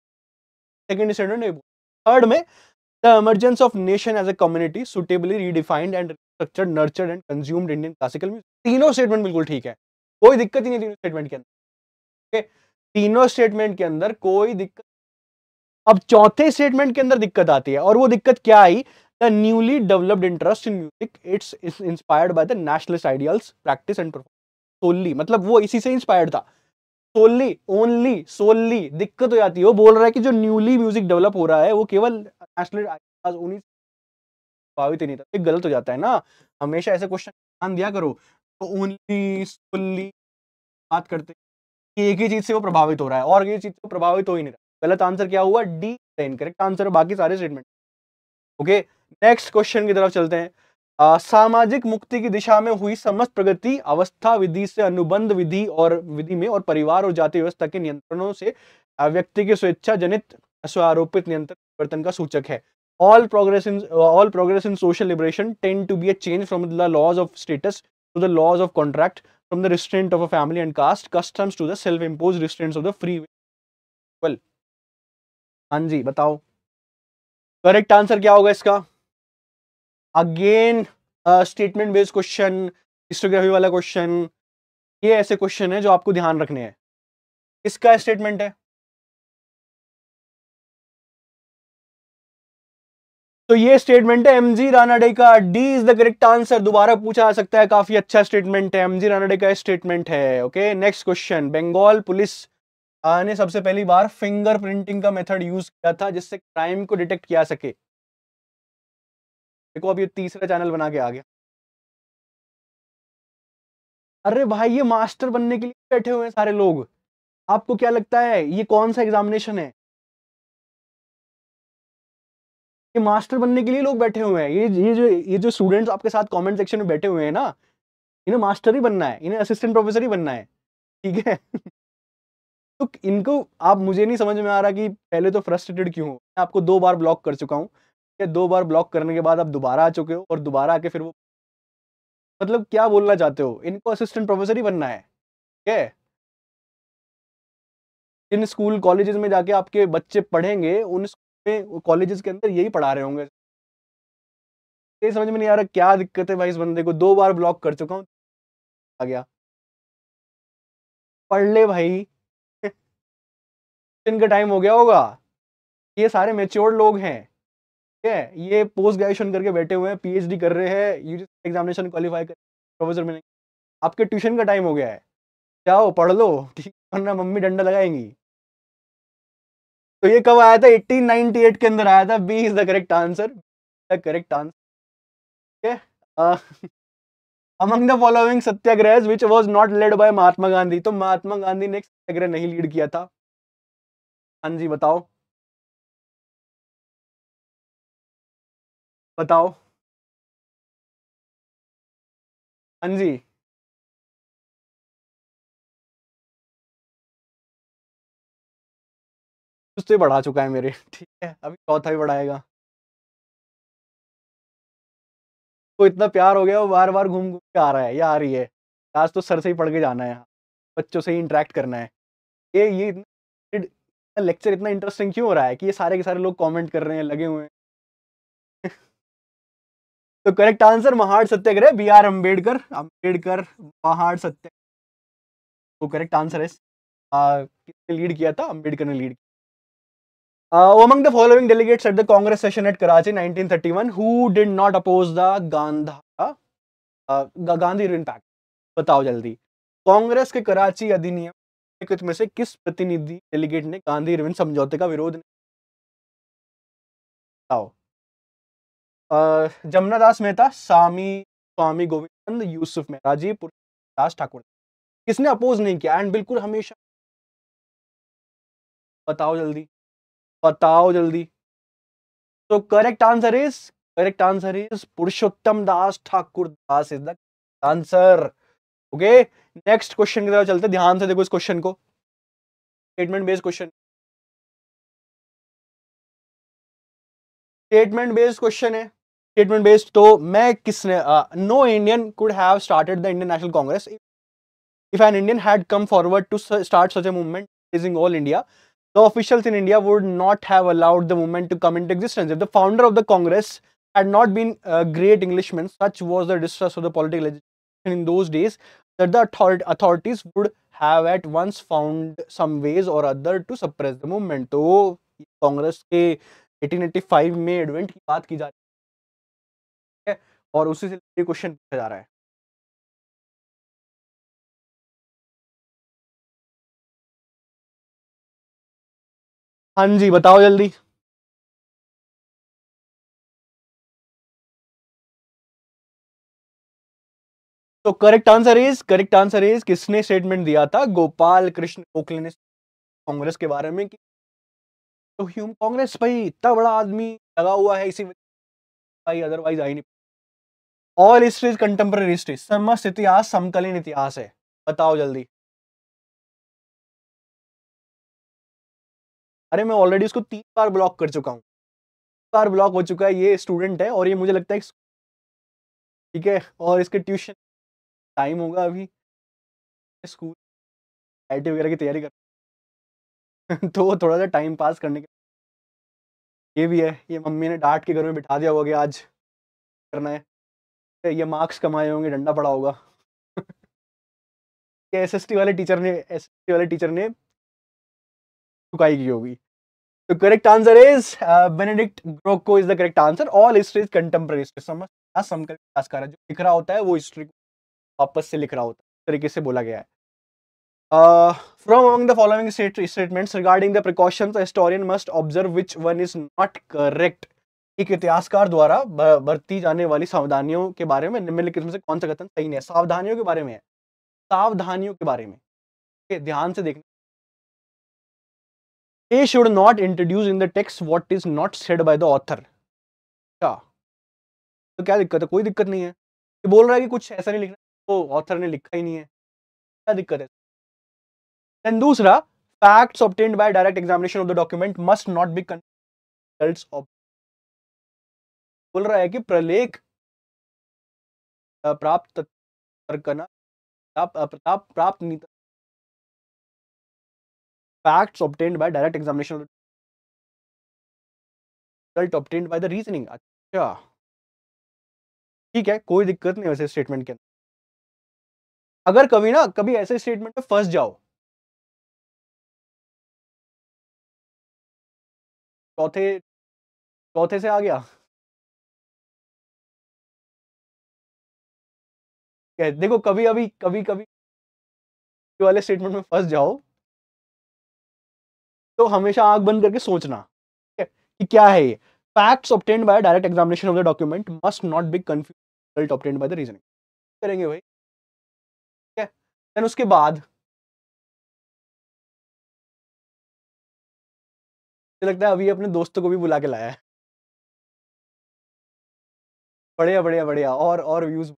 सेकेंड स्टेटमेंट में थर्ड में the emergence of nation as a community suitably redefined and structured nurtured and consumed Indian classical music तीनों स्टेटमेंट बिल्कुल ठीक है कोई दिक्कत ही नहीं तीनों स्टेटमेंट के अंदर ओके तीनों स्टेटमेंट के अंदर कोई दिक्कत अब चौथे स्टेटमेंट के अंदर दिक्कत आती है और वो दिक्कत क्या आई the newly developed interest in music it's inspired by the nationalist ideals practice and solely मतलब वो इसी से इंस्पायर्ड था सोलली ओनली सोलली दिक्कत हो जाती है वो बोल रहा है कि जो न्यूली म्यूजिक डेवलप हो रहा है वो केवल नेशनलिस्ट आइडियल्स उन्हीं प्रभावित नहीं था गलत हो जाता है ना हमेशा ऐसे क्वेश्चन ध्यान दिया करो ओनली तो सोली बात करते हैं एक ही चीज से वो प्रभावित हो रहा है और ये चीज से प्रभावित हो ही नहीं रहा गलत आंसर क्या हुआ डी इनकरेक्ट आंसर बाकी सारे स्टेटमेंट ओके नेक्स्ट क्वेश्चन की तरफ चलते हैं आ, सामाजिक मुक्ति की दिशा में हुई समस्त प्रगति अवस्था विधि से अनुबंध विधि और विधि में और परिवार और जाति व्यवस्था के नियंत्रणों से व्यक्ति की स्वेच्छा जनित स्वरोपित नियंत्रण परिवर्तन का सूचक है all progress in all progress in social liberation tend to be be change from the laws of status to the laws of contract from the restraint of a family and caste customs to the self imposed restraints of the free will हाँ जी बताओ correct answer क्या होगा इसका again statement based question historiography वाला question ये ऐसे question है जो आपको ध्यान रखने हैं किसका स्टेटमेंट है तो ये स्टेटमेंट है एम जी रानाडे का D is the correct answer दोबारा पूछा जा सकता है काफी अच्छा स्टेटमेंट है एम जी रानाडे का स्टेटमेंट है okay next question Bengal police ने सबसे पहली बार फिंगर प्रिंटिंग का मेथड यूज किया था जिससे क्राइम को डिटेक्ट किया सके देखो अब ये तीसरा चैनल बना के आ गया अरे भाई ये मास्टर बनने के लिए बैठे हुए हैं सारे लोग आपको क्या लगता है ये कौन सा एग्जामिनेशन है कि मास्टर बनने के लिए लोग बैठे हुए हैं ये ये जो ये जो स्टूडेंट्स आपके साथ कमेंट सेक्शन में बैठे हुए हैं ना इन्हें मास्टर ही बनना है इन्हें असिस्टेंट प्रोफेसर ही बनना है ठीक है तो इनको आप मुझे नहीं समझ में आ रहा कि पहले तो फ्रस्ट्रेटेड क्यों हो मैं आपको दो बार ब्लॉक कर चुका हूँ या दो बार ब्लॉक करने के बाद आप दोबारा आ चुके हो और दोबारा आके फिर वो मतलब क्या बोलना चाहते हो इनको असिस्टेंट प्रोफेसर ही बनना है ठीक है जिन स्कूल कॉलेजेस में जाके आपके बच्चे पढ़ेंगे उन पे कॉलेजेस के अंदर यही पढ़ा रहे होंगे ये समझ में नहीं आ रहा क्या दिक्कत है भाई इस बंदे को दो बार ब्लॉक कर चुका हूँ आ गया पढ़ ले भाई का टाइम हो गया होगा ये सारे मेच्योर लोग हैं ठीक है ये पोस्ट ग्रेजुएशन करके बैठे हुए हैं पीएचडी कर रहे हैं यूजी एग्जामिनेशन क्वालिफाई कर प्रोफेसर मिलेंगे आपके ट्यूशन का टाइम हो गया है जाओ पढ़ लो ठीक वरना मम्मी डंडा लगाएंगी तो ये कब आया था 1898 के अंदर आया था B is the correct answer the correct answer okay among the following satyagraha which was not led by Mahatma Gandhi तो महात्मा गांधी ने सत्याग्रह नहीं लीड किया था हाँ जी बताओ बताओ हाँ जी तो भी बढ़ा चुका है मेरे ठीक है अभी चौथा भी बढ़ाएगा तो इतना प्यार हो गया वो बार बार घूम घूम के आ रहा है या आ रही है आज तो सर से ही पढ़ के जाना है बच्चों से ही इंटरेक्ट करना है ये ये इतना लेक्चर इतना इंटरेस्टिंग क्यों हो रहा है कि ये सारे के सारे लोग कमेंट कर रहे हैं लगे हुए हैं तो correct answer Mahad satyagraha B R Ambedkar Ambedkar Mahad satyagraha वो करेक्ट आंसर है लीड किया था अम्बेडकर ने लीड किया Uh, among the following delegates at the Congress session at Karachi 1931, who did not oppose the Gandhara, uh, Gandhi Irwin Pact? बताओ जल्दी कांग्रेस के कराची अधिनियम में से किस प्रतिनिधि डेलीगेट ने गांधी इरविन समझौते का विरोध बताओ uh, जमुना दास मेहता सामी स्वामी गोविंद यूसुफ मेहता जी दास ठाकुर किसने अपोज नहीं किया एंड बिल्कुल हमेशा बताओ जल्दी बताओ जल्दी तो correct answer is correct answer is Purushottam Das Thakur Das is the answer okay next question की तरफ चलते ध्यान से देखो इस क्वेश्चन को statement based question statement based question है स्टेटमेंट बेस्ड तो मैं किसने no Indian could have started the Indian National Congress if an Indian had come forward to start such a movement is in all India the officials in India would not have allowed the movement to come into existence. If the founder of the Congress had not been a great Englishman, such was the distrust of the political legislation in those days that the authorities would have at once found some ways or other to suppress the movement. तो congress ke 1885 में advent की बात की जा रही है और उसी से question pucha ja raha hai हाँ जी बताओ जल्दी तो correct answer is correct answer is किसने स्टेटमेंट दिया था गोपाल कृष्ण गोखले ने कांग्रेस के बारे में कि तो ह्यूम कांग्रेस भाई इतना बड़ा आदमी लगा हुआ है इसी भाई अदरवाइज आई नहीं ऑल हिस्ट्री कंटेम्प्रेरी हिस्ट्री समस्त इतिहास समकालीन इतिहास है बताओ जल्दी अरे मैं ऑलरेडी उसको तीन बार ब्लॉक कर चुका हूँ बार ब्लॉक हो चुका है ये स्टूडेंट है और ये मुझे लगता है ठीक है और इसके ट्यूशन टाइम होगा अभी स्कूल आई वगैरह की तैयारी कर तो थोड़ा सा टाइम पास करने के ये भी है ये मम्मी ने डांट के घर में बिठा दिया होगा कि आज करना है तो ये मार्क्स कमाए होंगे डंडा पड़ा होगा एस एस वाले टीचर ने एस वाले टीचर ने चुकाई गई होगी तो correct answer is Benedict Croce is the correct answer all history is contemporary जो लिख रहा होता है वो हिस्ट्री वापस से लिख रहा होता है तरीके से बोला गया है from among the following statements regarding the precaution historian must observe which one is not correct एक इतिहासकार द्वारा बरती जाने वाली सावधानियों के बारे में निम्नलिखित में से कौन सा कथन सही नहीं है सावधानियों के बारे में है सावधानियों के बारे में ध्यान से देखना A should not introduce in the text what is not said by the author क्या तो क्या दिक्कत है कोई दिक्कत नहीं है ये बोल रहा है कि कुछ ऐसा नहीं लिखना वो ऑथर ने लिखा ही नहीं है क्या दिक्कत है देन दूसरा facts obtained by direct examination of the document must not be consult बोल रहा है कि प्रलेख प्राप्त प्राप्त facts obtained by direct examination result obtained by the reasoning अच्छा ठीक है कोई दिक्कत नहीं वैसे स्टेटमेंट के अंदर अगर कभी ना कभी ऐसे स्टेटमेंट में फंस जाओ चौथे चौथे से आ गया देखो कभी अभी कभी कभी वाले स्टेटमेंट में फंस जाओ तो हमेशा आंख बंद करके सोचना कि क्या है ये facts obtained by direct examination of the document must not be confuse obtained by the reasoning करेंगे भाई ठीक है देन उसके बाद लगता है अभी अपने दोस्तों को भी बुला के लाया है बढ़िया बढ़िया बढ़िया और और व्यूज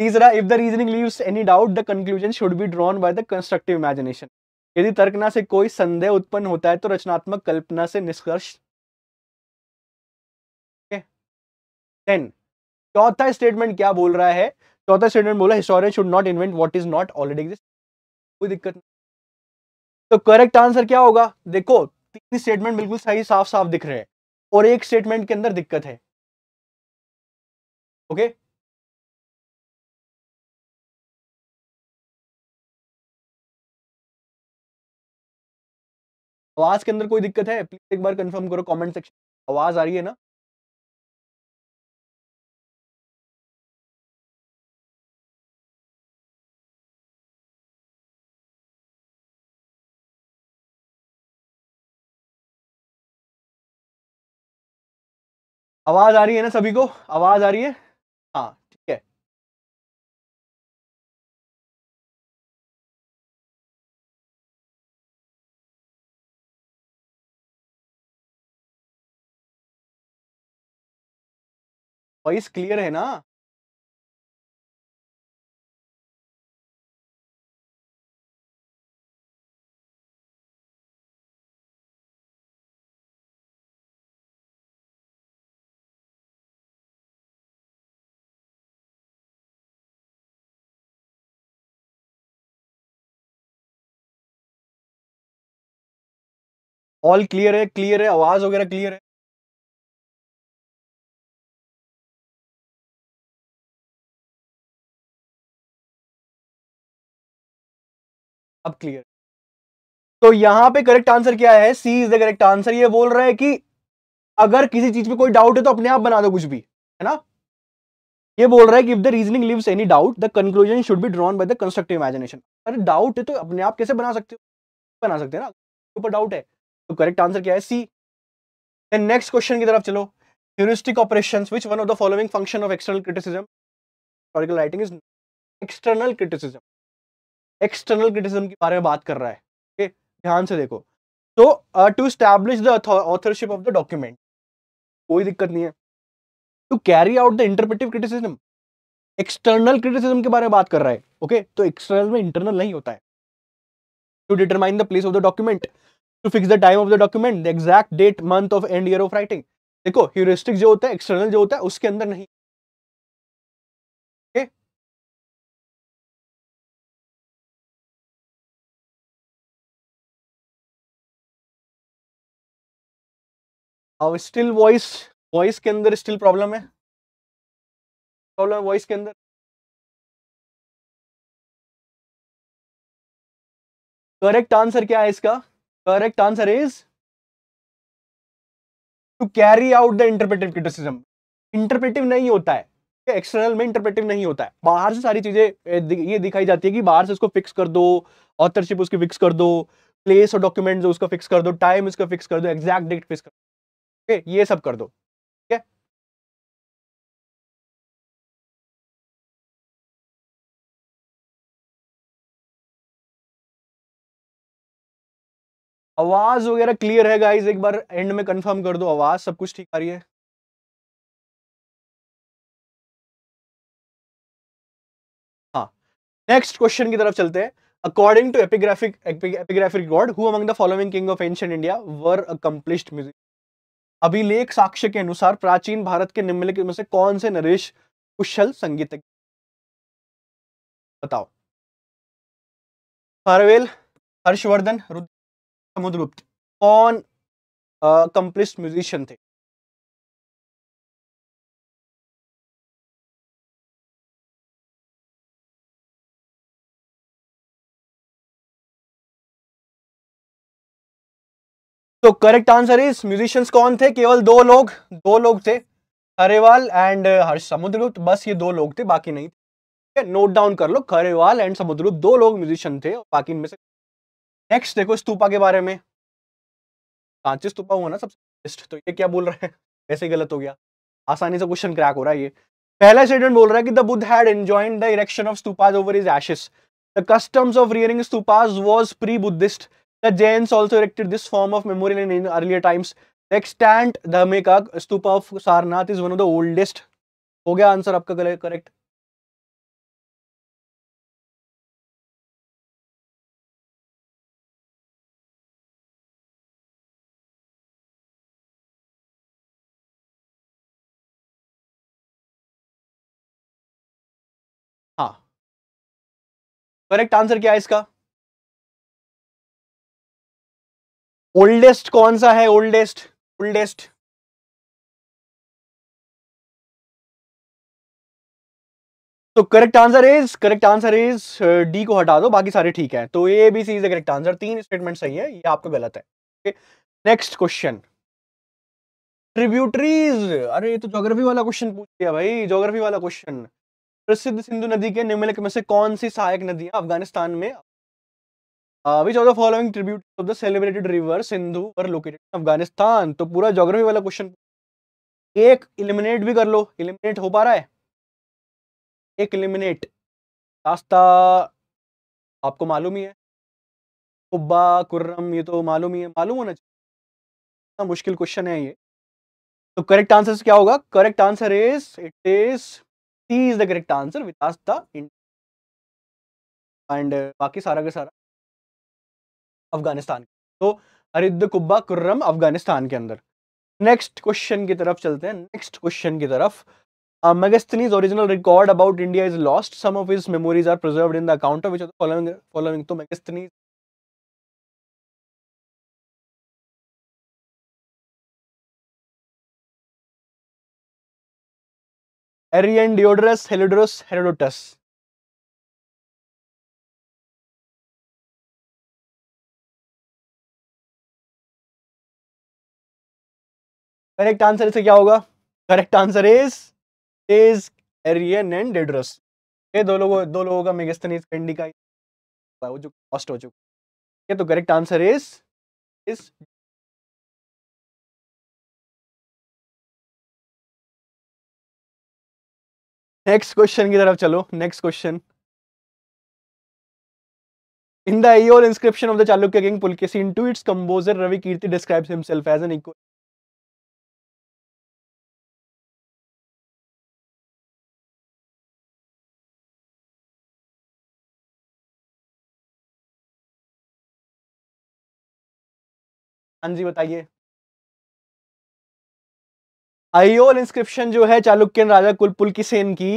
तीसरा if the reasoning leaves any doubt the conclusion should be drawn by the constructive imagination यदि तर्कना से कोई संदेह उत्पन्न होता है तो रचनात्मक कल्पना से निष्कर्ष चौथा स्टेटमेंट क्या बोल रहा है चौथा स्टेटमेंट बोला historian should not invent what is not already exist कोई दिक्कत नहीं तो करेक्ट आंसर क्या होगा देखो तीन स्टेटमेंट बिल्कुल सही साफ साफ दिख रहे हैं और एक स्टेटमेंट के अंदर दिक्कत है ओके okay? तो आवाज के अंदर कोई दिक्कत है प्लीज एक बार कंफर्म करो कमेंट सेक्शन आवाज आ रही है ना आवाज आ रही है ना सभी को आवाज आ रही है हाँ वॉइस क्लियर है ना ऑल क्लियर है क्लियर है आवाज वगैरह क्लियर है अब क्लियर तो यहां पे करेक्ट आंसर क्या है C is the correct answer ये बोल रहा है कि अगर किसी चीज पे कोई डाउट है तो अपने आप बना दो कुछ भी है ना ये बोल रहा है कि if the reasoning leaves any doubt the conclusion should be drawn by the constructive imagination अरे डाउट है तो अपने आप कैसे बना सकते हो बना सकते हैं ना ऊपर डाउट है तो करेक्ट आंसर क्या है सी देन नेक्स्ट क्वेश्चन की तरफ चलो heuristic operations which one of the following function of external criticism historical writing is external criticism external criticism के बारे में बात कर रहा है ओके ध्यान से देखो तो to establish the authorship of the document कोई दिक्कत नहीं है to carry out the interpretive criticism external criticism के बारे में बात कर रहा है ओके okay? तो एक्सटर्नल में इंटरनल नहीं होता है to determine the place of the document to fix the time of the document the exact date month of and year of writing देखो ह्यूरिस्टिक जो होता है एक्सटर्नल जो होता है उसके अंदर नहीं अब स्टिल वॉइस वॉइस के अंदर स्टिल प्रॉब्लम है प्रॉब्लम है वॉइस के अंदर करेक्ट आंसर क्या है इसका correct answer is to carry out the interpretive criticism interpretive नहीं होता है एक्सटर्नल में इंटरप्रेटिव नहीं होता है बाहर से सारी चीजें ये दिखाई जाती है कि बाहर से उसको फिक्स कर दो ऑथरशिप उसकी फिक्स कर दो प्लेस और डॉक्यूमेंट उसका फिक्स कर दो टाइम उसका फिक्स कर दो एग्जैक्ट डेट फिक्स कर ओके ये सब कर दो ठीक है आवाज वगैरह क्लियर है गाइज एक बार एंड में कंफर्म कर दो आवाज सब कुछ ठीक आ रही है नेक्स्ट हाँ, क्वेश्चन की तरफ चलते हैं according to epigraphic epigraphic record who among the following king of ancient India were a music अभिलेख साक्ष्य के अनुसार प्राचीन भारत के निम्नलिखित में से कौन से नरेश कुशल संगीत बताओ फारवेल हर्षवर्धन समुद्रगुप्त कौन कंप्लिस्ट म्यूजिशियन थे तो करेक्ट आंसर इज म्यूजिशियंस कौन थे केवल दो लोग दो लोग थे खरेवाल एंड uh, हर्ष समुद्रगुप्त बस ये दो लोग थे बाकी नहीं थे नोट डाउन कर लो खरेवाल एंड समुद्रगुप्त दो लोग म्यूजिशियन थे और बाकी इनमें से नेक्स्ट देखो स्तूपा के बारे में कांची स्तूपा हुआ ना सबसे बेस्ट तो ये क्या बोल रहे हैं ऐसे गलत हो गया आसानी से क्वेश्चन क्रैक हो रहा है ये पहला स्टेटमेंट बोल रहा है कि the Buddha had enjoined the erection of stupas over his ashes the customs of rearing stupas was pre Buddhist The Jains also erected this form of memorial in earlier times. The extant Dhameka stupa of Sarnath is one of the oldest. हो गया answer आपका correct correct answer क्या है इसका oldest कौन सा है oldest oldest तो correct answer is correct answer is D को हटा दो बाकी सारे ठीक है तो A B C is the correct answer तीन स्टेटमेंट सही है ये आपका गलत है नेक्स्ट क्वेश्चन ट्रिब्यूटरीज अरे ये तो ज्योग्राफी वाला क्वेश्चन पूछ लिया भाई ज्योग्राफी वाला क्वेश्चन प्रसिद्ध सिंधु नदी के निम्नलिखित में से कौन सी सहायक नदियां अफगानिस्तान में which of the following tribute of the celebrated river Sindhu और लोकेटेड अफगानिस्तान तो पूरा जोग्राफी वाला क्वेश्चन एक इलिमिनेट भी कर लो इलिमिनेट हो पा रहा है एक इलिमिनेट रास्ता आपको मालूम ही है कुब्बा कुर्रम ये तो मालूम ही है मालूम होना चाहिए इतना मुश्किल क्वेश्चन है ये तो करेक्ट आंसर क्या होगा correct answer is it is C is the correct answer with the end बाकी सारा का सारा अफगानिस्तान तो अरिद कुब्बा कुर्रम अफगानिस्तान के अंदर नेक्स्ट क्वेश्चन की तरफ चलते हैं नेक्स्ट क्वेश्चन की तरफ Megasthenes original record about India is lost some of his memories are preserved in the account of following following तो Megasthenes Arrian Diodorus Heliodorus Herodotus correct answer इसे क्या होगा correct answer is is Arrian and Diodorus ये दो लोगों दो लोगों का मेगस्थनीज कैंडी का वो जो कॉस्ट हो चुका ये तो correct answer is is next question की तरफ चलो next question In the Aeol inscription of the Chalukya king Pulkesi into its composer Ravi Kirti describes himself as an equal हाँ जी बताइए आयोल इंस्क्रिप्शन जो है चालुक्यन राजा कुलपुल की सेन की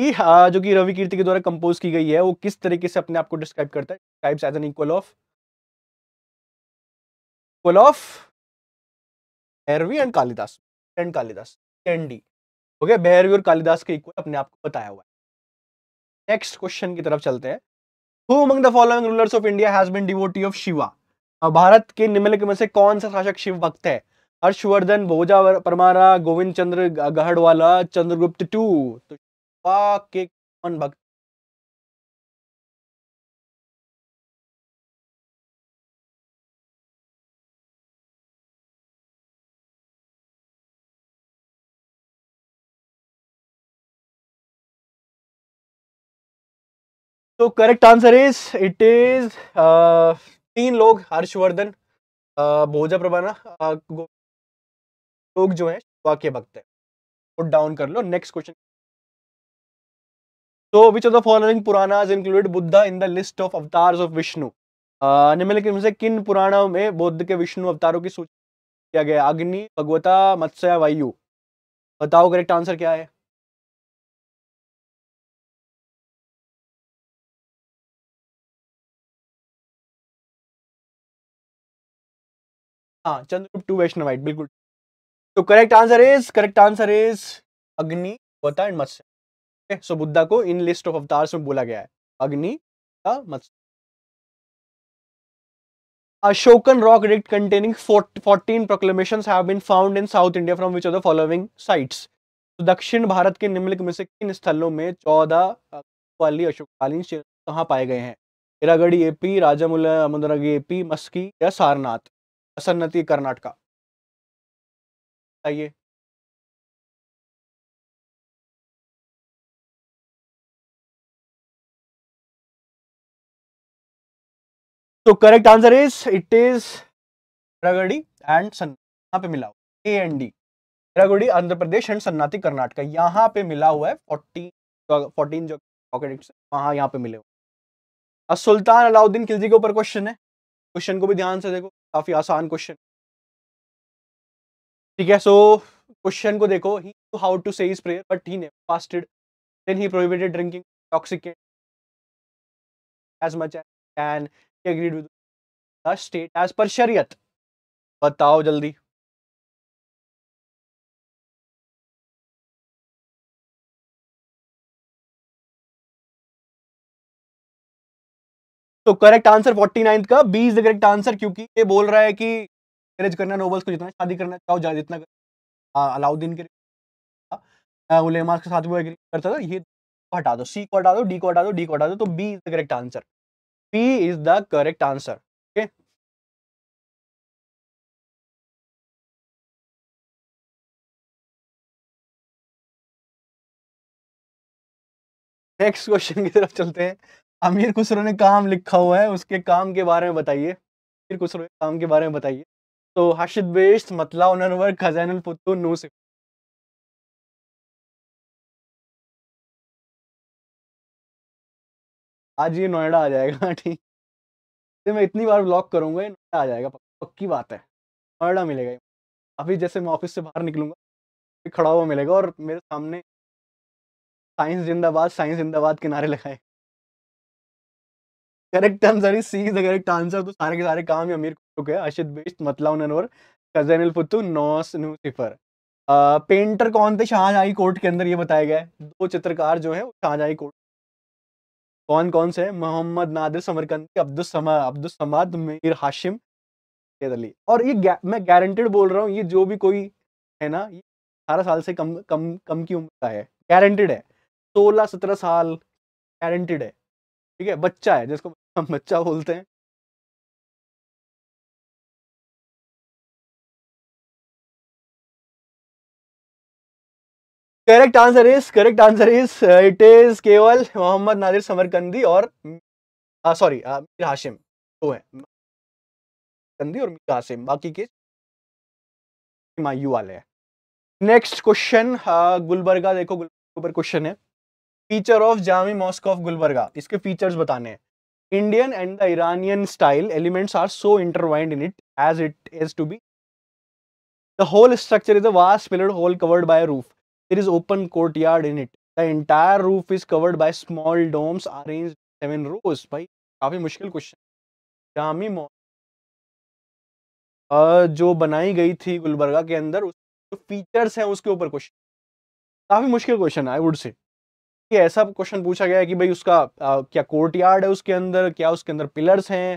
जो कि रवि कीर्ति के द्वारा कंपोज की गई है वो किस तरीके से अपने आप को डिस्क्राइब करता है types as an equal of equal of Bharavi and Kalidas and Kalidas कैंडी ओके भैरवी और कालिदास के इक्वल अपने आप को बताया हुआ है नेक्स्ट क्वेश्चन की तरफ चलते हैं who among the following rulers of India has been devotee of Shiva Bharat के निम्नलिखित में से कौन सा शासक शिव भक्त है हर्षवर्धन भोजा परमारा गोविंद चंद्र गहड़वाला चंद्रगुप्त टू तो के कौन भक्त तो correct answer is it is तीन लोग हर्षवर्धन भोजा प्रभाना लोग जो है वाक्य भक्त है नोट डाउन कर लो नेक्स्ट क्वेश्चन तो which of the following Puranas included Buddha in the list of avatars of Vishnu निम्नलिखित में से किन पुराणों में बुद्ध के विष्णु अवतारों की सूची किया गया अग्नि भगवता मत्स्य वायु बताओ करेक्ट आंसर क्या है हाँ चंद्रगुप्त टू वैष्णवाइट बिल्कुल तो correct answer is correct answer is Agni वता एंड मत्स्य सो बुद्धा को इन लिस्ट ऑफ अवतार्स में बोला गया है Agni Matsya Ashokan rock edicts containing 14 proclamation have been found in South India from which of the following sites? तो दक्षिण भारत के निम्नलिखित में से किन स्थलों में चौदह वाली अशोककालीन शिला कहाँ पाए गए हैं इरागढ़ी एपी राजामुला मुंदरागी एपी मस्की या सारनाथ सन्नति कर्नाटका आइए तो correct answer is it is Erragudi and Sannati यहाँ पे मिला हुआ A and D Erragudi Andhra Pradesh and Sannati Karnataka यहाँ पे मिला हुआ है फोर्टीन फोर्टीन जो पॉकेट वहां यहाँ पे मिले हुए सुल्तान अलाउद्दीन खिलजी के ऊपर क्वेश्चन है क्वेश्चन को भी ध्यान से देखो काफ़ी आसान क्वेश्चन ठीक है सो क्वेश्चन को देखो he know how to say prayer but he fasted then he prohibited drinking toxicate as much as can he agreed with the state as per Shariat बताओ जल्दी तो करेक्ट आंसर फोर्टी नाइन्थ का B is the correct answer क्योंकि ये बोल रहा है कि मैरिज करना नोबल्स को जितना शादी करना चाहो जाए जितना कर हाँ, अलाउद्दीन के उलेमा के साथ वो एग्री करता था ये हटा दो सी को हटा दो डी को हटा दो डी को हटा दो तो B is the correct answer B is the correct answer okay next question की तरफ चलते हैं अमीर खुसरो ने काम लिखा हुआ है उसके काम के बारे में बताइए अमीर खुसरो के काम के बारे में बताइए तो हर्षद बेश मतला उनवर खजैन पुत्तु नू से आज ये नोएडा आ जाएगा हाँ, ठीक मैं इतनी बार ब्लॉक करूँगा नोएडा आ जाएगा पक्की बात है नोएडा मिलेगा अभी जैसे मैं ऑफिस से बाहर निकलूँगा खड़ा हुआ मिलेगा और मेरे सामने साइंस जिंदाबाद साइंस जिंदाबाद किनारे लगाए correct answer is C is the correct answer तो सारे के सारे काम ही अमीर को है अशित बेस्ट मतला उन्होंने कजन फुतु नॉस न्यू सिफर पेंटर कौन थे शाहजहाई कोर्ट के अंदर ये बताया गया है दो चित्रकार जो है शाहजहाई कोर्ट कौन कौन से मोहम्मद नादिर समरकंदी अब्दुल समा अब्दुल समाद मीर हाशिम अली और ये ग्या, मैं गारंटेड बोल रहा हूँ ये जो भी कोई है ना ये अठारह साल से कम कम कम की उम्र का है गारंटेड है सोलह सत्रह साल गारंटेड है ठीक है बच्चा है जिसको हम बच्चा बोलते हैं correct answer is correct answer is it is केवल मोहम्मद नादिर समरकंदी और सॉरी मीर हाशिम दो हैं कंदी और मीर हाशिम बाकी के मायू वाले हैं नेक्स्ट क्वेश्चन गुलबर्गा देखो गुलबर्गा ऊपर क्वेश्चन है feature of Jami mosque of Gulbarga इसके फीचर्स बताने हैं Indian and the Iranian style elements are so intertwined in it as it is to be. The whole structure is a vast pillared hall covered by a roof. There is open courtyard in it. The entire roof is covered by small domes arranged seven rows. भाई काफी मुश्किल question Jami mall जो बनाई गई थी गुलबर्गा के अंदर उस जो फीचर्स हैं उसके ऊपर क्वेश्चन काफी मुश्किल क्वेश्चन आई वुड से कि ऐसा क्वेश्चन पूछा गया है कि भाई उसका आ, क्या कोर्ट यार्ड है उसके अंदर क्या उसके अंदर पिलर्स हैं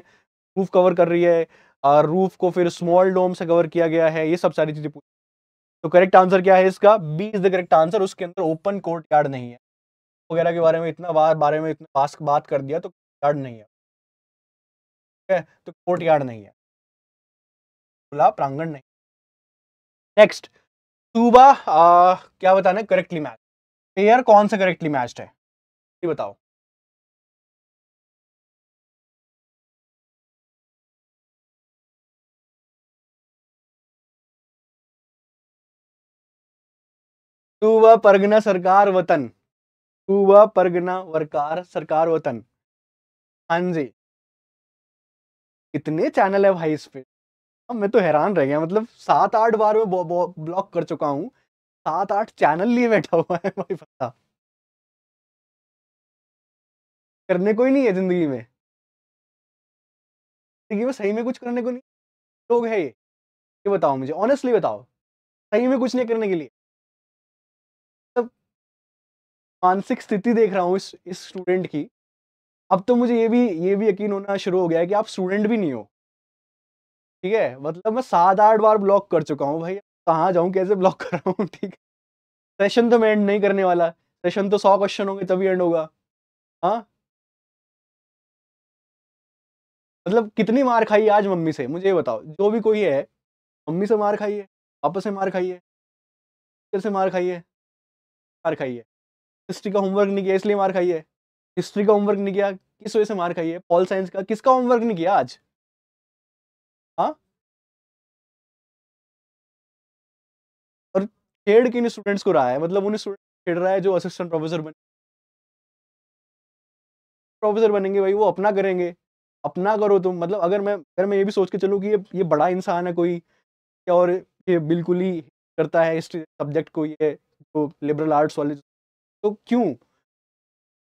रूफ कवर कर रही है और रूफ को फिर स्मॉल डोम से कवर किया गया है ये सब सारी चीज़ें पूछ तो करेक्ट आंसर क्या है इसका B is the correct answer उसके अंदर ओपन कोर्ट यार्ड नहीं है वगैरह के बारे में इतना बार बारे में इतना पास बात कर दिया तो यार्ड नहीं है ठीक है तो कोर्ट यार्ड नहीं है खुला प्रांगण नहीं नेक्स्ट टूबा क्या बताना करेक्टली मैच पेयर कौन से करेक्टली मैच्ड है ये बताओ तू व परगना सरकार वतन तू व परगना वरकार सरकार वतन हाँ जी कितने चैनल है भाई इस पे मैं तो हैरान रह गया मतलब सात आठ बार में ब्लॉक कर चुका हूँ सात आठ चैनल लिए बैठा हुआ है भाई पता करने को ही नहीं है जिंदगी में जिंदगी में सही में कुछ करने को नहीं लोग है ये ये बताओ मुझे ऑनेस्टली बताओ सही में कुछ नहीं करने के लिए तब मानसिक स्थिति देख रहा हूँ इस इस स्टूडेंट की अब तो मुझे ये भी ये भी यकीन होना शुरू हो गया है कि आप स्टूडेंट भी नहीं हो ठीक है मतलब मैं सात आठ बार ब्लॉक कर चुका हूँ भाई कहाँ जाऊँ कैसे ब्लॉक कर रहा हूँ ठीक सेशन तो मैं एंड नहीं करने वाला सेशन तो सौ क्वेश्चन होंगे तभी एंड होगा हाँ मतलब कितनी मार खाई आज मम्मी से मुझे ये बताओ जो भी कोई है मम्मी से मार खाई है पापा से मार खाई है टीचर से मार खाई है मार खाई है हिस्ट्री का होमवर्क नहीं किया इसलिए मार खाई है हिस्ट्री का होमवर्क नहीं किया किस वजह से मार खाई है पॉल साइंस का किसका होमवर्क नहीं किया आज हाँ छेड़ किन स्टूडेंट्स को रहा है मतलब उन स्टूडेंट छेड़ रहा है जो असिस्टेंट प्रोफेसर बने प्रोफेसर बनेंगे भाई वो अपना करेंगे अपना करो तुम मतलब अगर मैं अगर मैं ये भी सोच के चलूँ कि ये ये बड़ा इंसान है कोई और ये बिल्कुल ही करता है हिस्ट्री सब्जेक्ट को ये जो लिबरल आर्ट्स वाले तो क्यों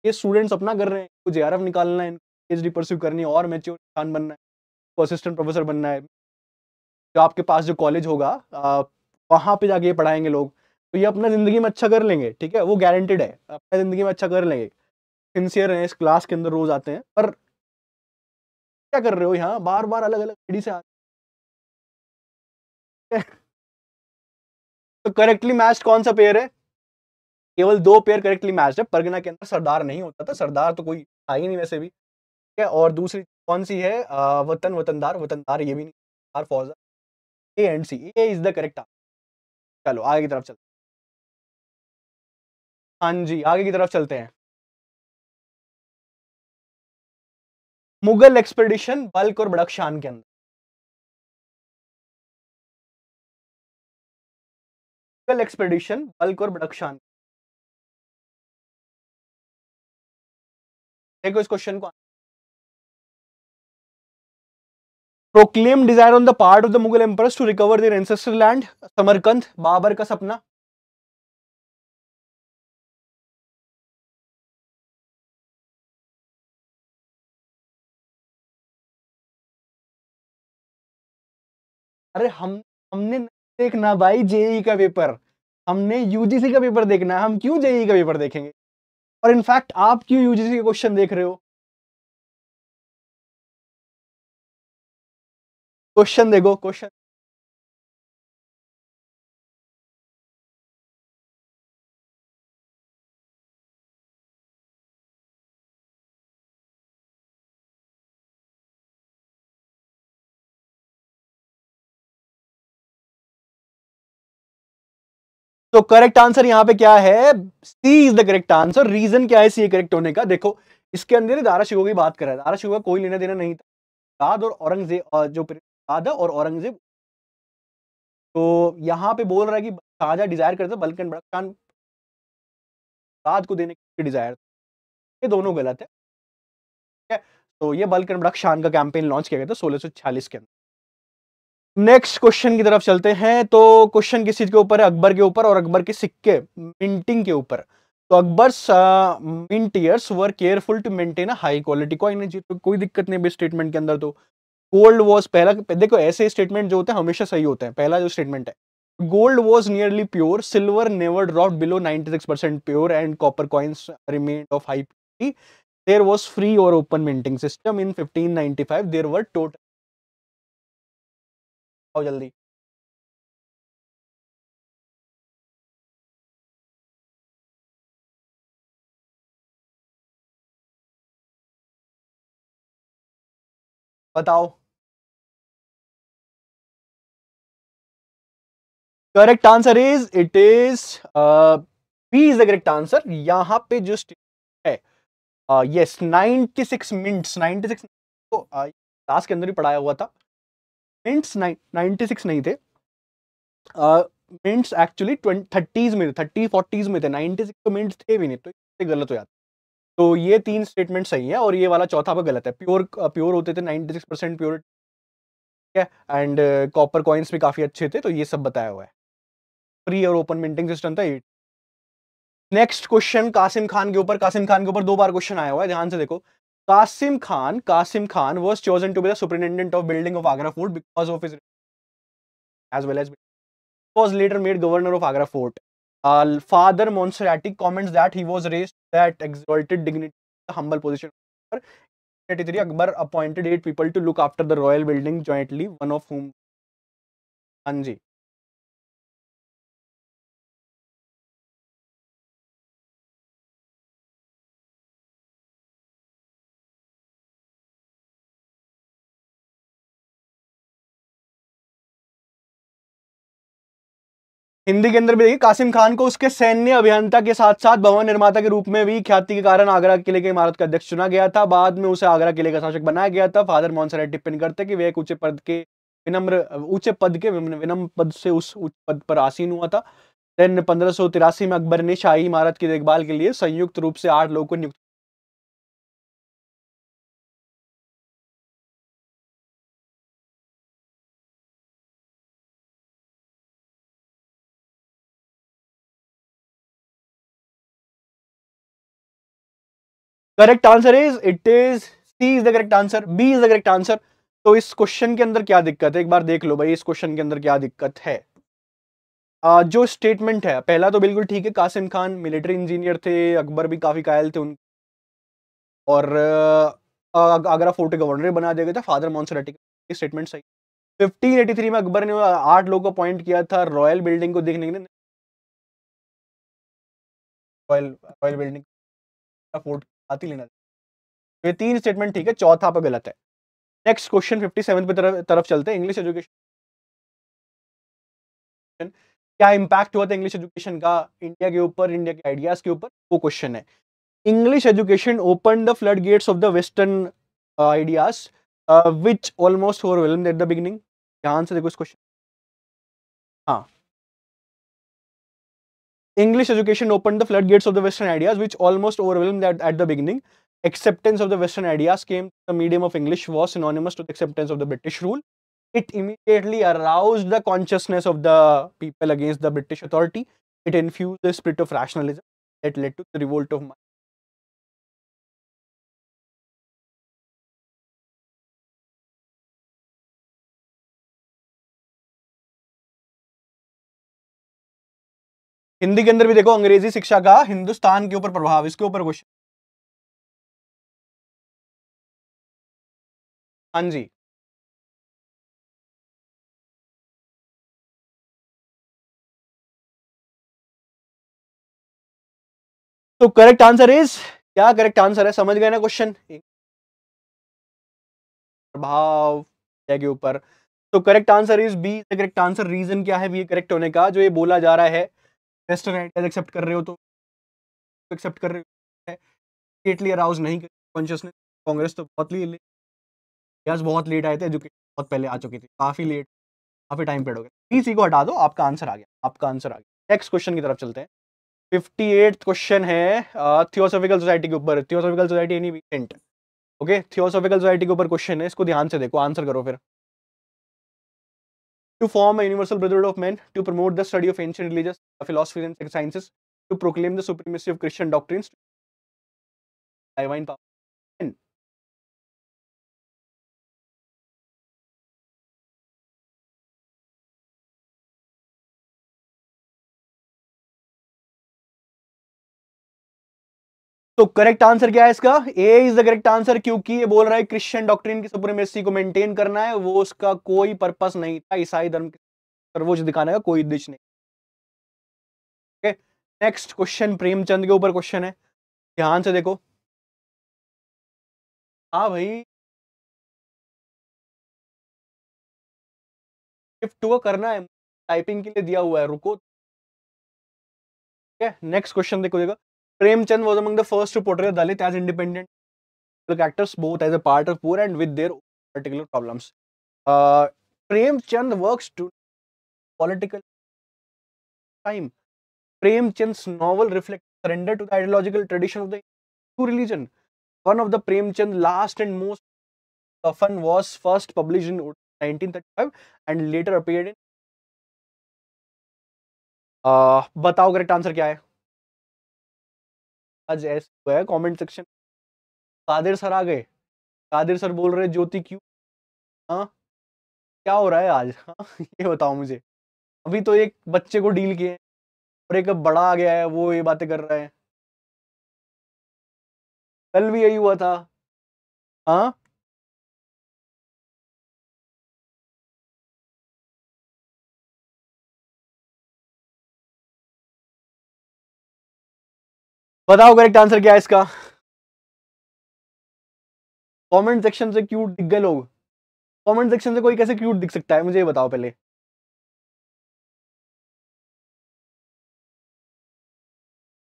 ये स्टूडेंट्स अपना कर रहे हैं आर जे निकालना है पी एच डी परस्यू करनी और मेच्योर इंसान बनना है असिस्टेंट तो प्रोफेसर बनना है जो आपके पास जो कॉलेज होगा वहाँ पे जाके पढ़ाएंगे लोग तो ये अपना ज़िंदगी में अच्छा कर लेंगे ठीक है वो गारंटेड है अपना ज़िंदगी में अच्छा कर लेंगे सिंसियर हैं इस क्लास के अंदर रोज़ आते हैं पर क्या कर रहे हो यहाँ बार बार अलग अलग पीढ़ी से आते तो करेक्टली मैच कौन सा पेयर है केवल दो पेयर करेक्टली मैच है परगना के अंदर सरदार नहीं होता था सरदार तो कोई था ही नहीं वैसे भी ठीक है और दूसरी कौन सी है वतन वतनदार वतनदार ये भी नहीं फौजा A and C A is the correct answer चलो आगे की तरफ चलते हाँ जी आगे की तरफ चलते हैं मुगल एक्सपेडिशन बल्क और बड़कशान के अंदर मुगल एक्सपेडिशन बल्क और बड़कशान देखो इस क्वेश्चन को proclaim desire on the part of the Mughal emperors to recover their ancestor land Samarkand Babur का सपना अरे हम हमने देखना भाई जेई का पेपर हमने यूजीसी का पेपर देखना हम क्यों जेई का पेपर देखेंगे और इनफैक्ट आप क्यों यूजीसी के क्वेश्चन देख रहे हो क्वेश्चन देखो क्वेश्चन तो करेक्ट आंसर यहां पे क्या है C is the correct answer reason क्या है सी करेक्ट होने का देखो इसके अंदर दारा शिको की बात कर रहा है दारा शिको का कोई लेना देना नहीं था और औरंगजेब जो शाहजहाँ और औरंगजेब तो यहाँ पे बोल रहा है कि शाहजहा डिजायर करता बल्कि बड़ा खान राज को देने के डिजायर ये दोनों गलत है ठीक है तो ये बल्कि बड़ा शान का कैंपेन लॉन्च किया गया था सोलह के अंदर नेक्स्ट क्वेश्चन की तरफ चलते हैं तो क्वेश्चन किस चीज के ऊपर है अकबर के ऊपर और अकबर के सिक्के मिंटिंग के ऊपर तो Akbar minters were careful to maintain a high quality coin कोई दिक्कत नहीं भी स्टेटमेंट के अंदर तो गोल्ड वॉज पहला देखो ऐसे स्टेटमेंट जो होते हैं हमेशा सही होते हैं पहला जो स्टेटमेंट है gold was nearly pure silver never drop below six percent pure and copper coins remain of high purity there was free और open minting system in five there were total जल्दी बताओ correct answer is it is B is the correct answer यहां पे जो है yes ninety six minutes ninety six को class के अंदर ही पढ़ाया हुआ था मिनट्स नाइनटी सिक्स नहीं थे मिनट्स एक्चुअली थर्टीज में थे थर्टी फोर्टीज में थे नाइनटी सिक्स तो मिनट्स थे भी नहीं तो गलत हो जाता तो ये तीन स्टेटमेंट सही है और ये वाला चौथा पर गलत है प्योर प्योर होते थे नाइन्टी सिक्स परसेंट प्योर ठीक है एंड कॉपर कॉइन्स भी काफ़ी अच्छे थे तो ये सब बताया हुआ है फ्री और ओपन मिंटिंग सिस्टम था at next question Qasim Khan के ऊपर कासिम खान के ऊपर दो बार क्वेश्चन आया हुआ है ध्यान से देखो Qasim Khan Qasim Khan was chosen to be the of building of Agra fort because of is as well as was later made governor of Agra fort Uh, Father Monserrati comments that he was raised that exalted dignity, the humble position. In Akbar appointed eight people to look after the royal building jointly, one of whom Anji. Hindi के अंदर भी देखिए कासिम खान को उसके सैन्य अभियंता के साथ साथ भवन निर्माता के रूप में भी ख्याति के कारण आगरा किले के इमारत का अध्यक्ष चुना गया था बाद में उसे आगरा किले का शासक बनाया गया था फादर मोहनसराय टिप्पण करते कि वे एक ऊंचे पद के विनम्र ऊंचे पद के विनम्र पद से उस उच्च पद पर आसीन हुआ था देन पंद्रह में अकबर ने शाही इमारत की देखभाल के लिए संयुक्त रूप से आठ लोगों को नियुक्त correct answer is it is C is the correct answer B is the correct answer तो इस क्वेश्चन के अंदर क्या दिक्कत है एक बार देख लो भाई इस क्वेश्चन के अंदर क्या दिक्कत है जो स्टेटमेंट है पहला तो बिल्कुल ठीक है कासिम खान मिलिट्री इंजीनियर थे अकबर भी काफी कायल थे उन और आगरा फोर्ट गवर्नर बना दिया गया था फादर मॉन्सर स्टेटमेंट सही 1583 में अकबर ने आठ लोगों को अपॉइंट किया था रॉयल बिल्डिंग को देखने के लिए रॉयल रॉयल बिल्डिंग फोर्ट साथ ही लेना तो ये तीन स्टेटमेंट ठीक है चौथा पर गलत है नेक्स्ट क्वेश्चन फिफ्टी सेवन पे तरफ तरफ चलते हैं इंग्लिश एजुकेशन क्या इंपैक्ट हुआ था इंग्लिश एजुकेशन का इंडिया के ऊपर इंडिया के आइडियाज के ऊपर वो क्वेश्चन है English education open the flood gates of the western ideas which almost welcome at the beginning ध्यान से देखो इस क्वेश्चन हाँ English education opened the floodgates of the Western ideas, which almost overwhelmed that at the beginning. Acceptance of the Western ideas came, the medium of English was synonymous to the acceptance of the British rule. It immediately aroused the consciousness of the people against the British authority. It infused the spirit of rationalism that led to the revolt of Hindi के अंदर भी देखो अंग्रेजी शिक्षा का हिंदुस्तान के ऊपर प्रभाव इसके ऊपर क्वेश्चन हाँ जी तो करेक्ट आंसर इज क्या करेक्ट आंसर है समझ गए ना क्वेश्चन प्रभाव के ऊपर तो correct answer is B correct answer reason क्या है बी करेक्ट होने का जो ये बोला जा रहा है वेस्टर्न आइडियाज एक्सेप्ट कर रहे हो तो एक्सेप्ट कर रहे हो लेटली अराउज नहीं कर कॉन्शियसनेस कांग्रेस तो बहुत ही आइडियाज बहुत लेट आए थे एजुकेशन बहुत पहले आ चुके थे काफ़ी लेट काफ़ी टाइम पेड हो गया इसी को हटा दो आपका आंसर आ गया आपका आंसर आ गया नेक्स्ट क्वेश्चन की तरफ चलते हैं फिफ्टी क्वेश्चन है थियोसॉफिकल सोसाइटी के ऊपर थियोसॉफिकल सोसाइटी एनी वीकेंड ओके थियोसॉफिकल सोसाइटी के ऊपर क्वेश्चन है इसको ध्यान से देखो आंसर करो फिर to form a universal brotherhood of men, to promote the study of ancient religious uh, philosophies and sciences, to proclaim the supremacy of Christian doctrines, divine power. तो करेक्ट आंसर क्या है इसका A is the correct answer क्योंकि ये बोल रहा है Christian doctrine की सुप्रीमेसी को मेंटेन करना है वो उसका कोई पर्पस नहीं था ईसाई धर्म के सर्वोच्च दिखाने का कोई उद्देश्य नहीं नेक्स्ट क्वेश्चन प्रेमचंद के ऊपर क्वेश्चन है ध्यान से देखो हा भाई शिफ्ट हुआ करना है टाइपिंग के लिए दिया हुआ है रुको नेक्स्ट क्वेश्चन देखो देखो Premchand was among the first to portray Dalit as independent actors, both as a part of poor and with their particular problems. Uh, Premchand works to political time. Premchand's novel reflects surrender to the ideological tradition of the Hindu religion. One of the Premchand last and most often was first published in 1935 and later appeared in. Uh, बताओ correct answer क्या है आज ऐसा हुआ तो है comment section Qadir sir आ गए कादिर सर बोल रहे ज्योति क्यों हाँ क्या हो रहा है आज हाँ ये बताओ मुझे अभी तो एक बच्चे को डील किए और एक बड़ा आ गया है वो ये बातें कर रहा है कल भी यही हुआ था हाँ बताओ करेक्ट आंसर क्या है इसका कमेंट सेक्शन से क्यूट दिख गए लोग कमेंट सेक्शन से कोई कैसे क्यूट दिख सकता है मुझे ये बताओ पहले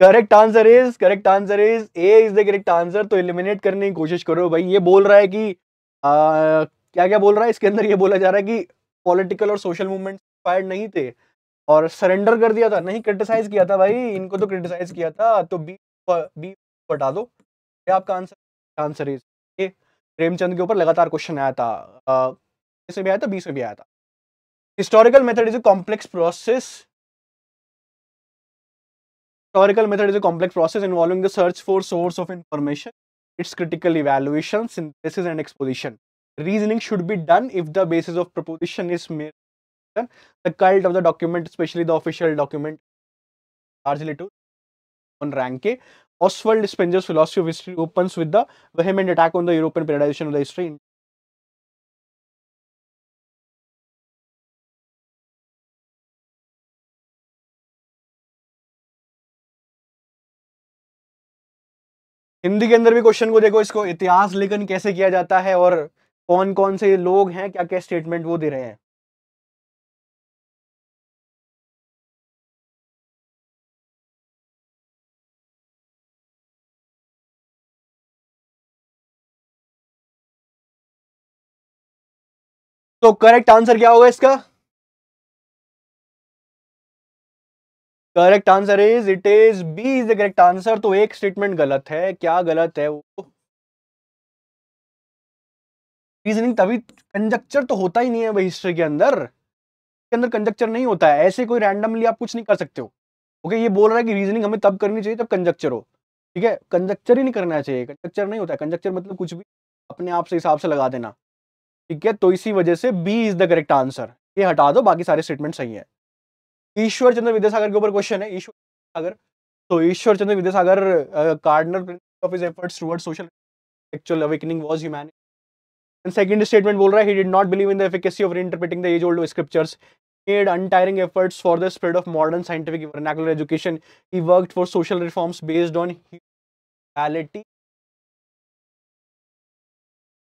correct answer is correct answer is A is the correct answer तो एलिमिनेट करने की कोशिश करो भाई ये बोल रहा है कि आ, क्या क्या बोल रहा है इसके अंदर ये बोला जा रहा है कि पॉलिटिकल और सोशल मूवमेंट इंस्पायर्ड नहीं थे और सरेंडर कर दिया था नहीं क्रिटिसाइज किया था भाई इनको तो क्रिटिसाइज किया था तो बी बी बटा दो ये आपका answer answer is A Premchand के ऊपर लगातार क्वेश्चन आया था ए से भी आया था बी से भी आया था historical method is a complex process historical method is a complex process involving the search for source of information its critical evaluation synthesis and exposition reasoning should be done if the basis of proposition is made the cult of the document specially the official document आर्जली rank K. Oswald Spencer's philosophy of history opens with the vehement attack on the European periodization of the history. Hindi के अंदर भी question को देखो इसको इतिहास लेखन कैसे किया जाता है और कौन कौन से लोग हैं क्या क्या स्टेटमेंट वो दे रहे हैं तो करेक्ट आंसर क्या होगा इसका correct answer is it is B is the correct answer तो एक स्टेटमेंट गलत है क्या गलत है वो रीजनिंग तभी कंजक्चर तो होता ही नहीं है भाई हिस्ट्री के अंदर के अंदर कंजक्चर नहीं होता है ऐसे कोई रैंडमली आप कुछ नहीं कर सकते हो ओके ये बोल रहा है कि रीजनिंग हमें तब करनी चाहिए तब कंजक्चर हो ठीक है कंजक्चर ही नहीं करना चाहिए कंजक्चर नहीं होता है कंजक्चर मतलब कुछ भी अपने आप से हिसाब से लगा देना ठीक है तो इसी वजह से B is the correct answer ये हटा दो बाकी सारे स्टेटमेंट सही है ईश्वर चंद्र विद्यासागर के ऊपर क्वेश्चन है ईश्वर सागर तो ईश्वर चंद्र विद्यासागर कार्डनर of his efforts social actual awakening and second statement बोल रहा है he did not believe in the efficacy of reinterpreting the age old scriptures made untiring efforts for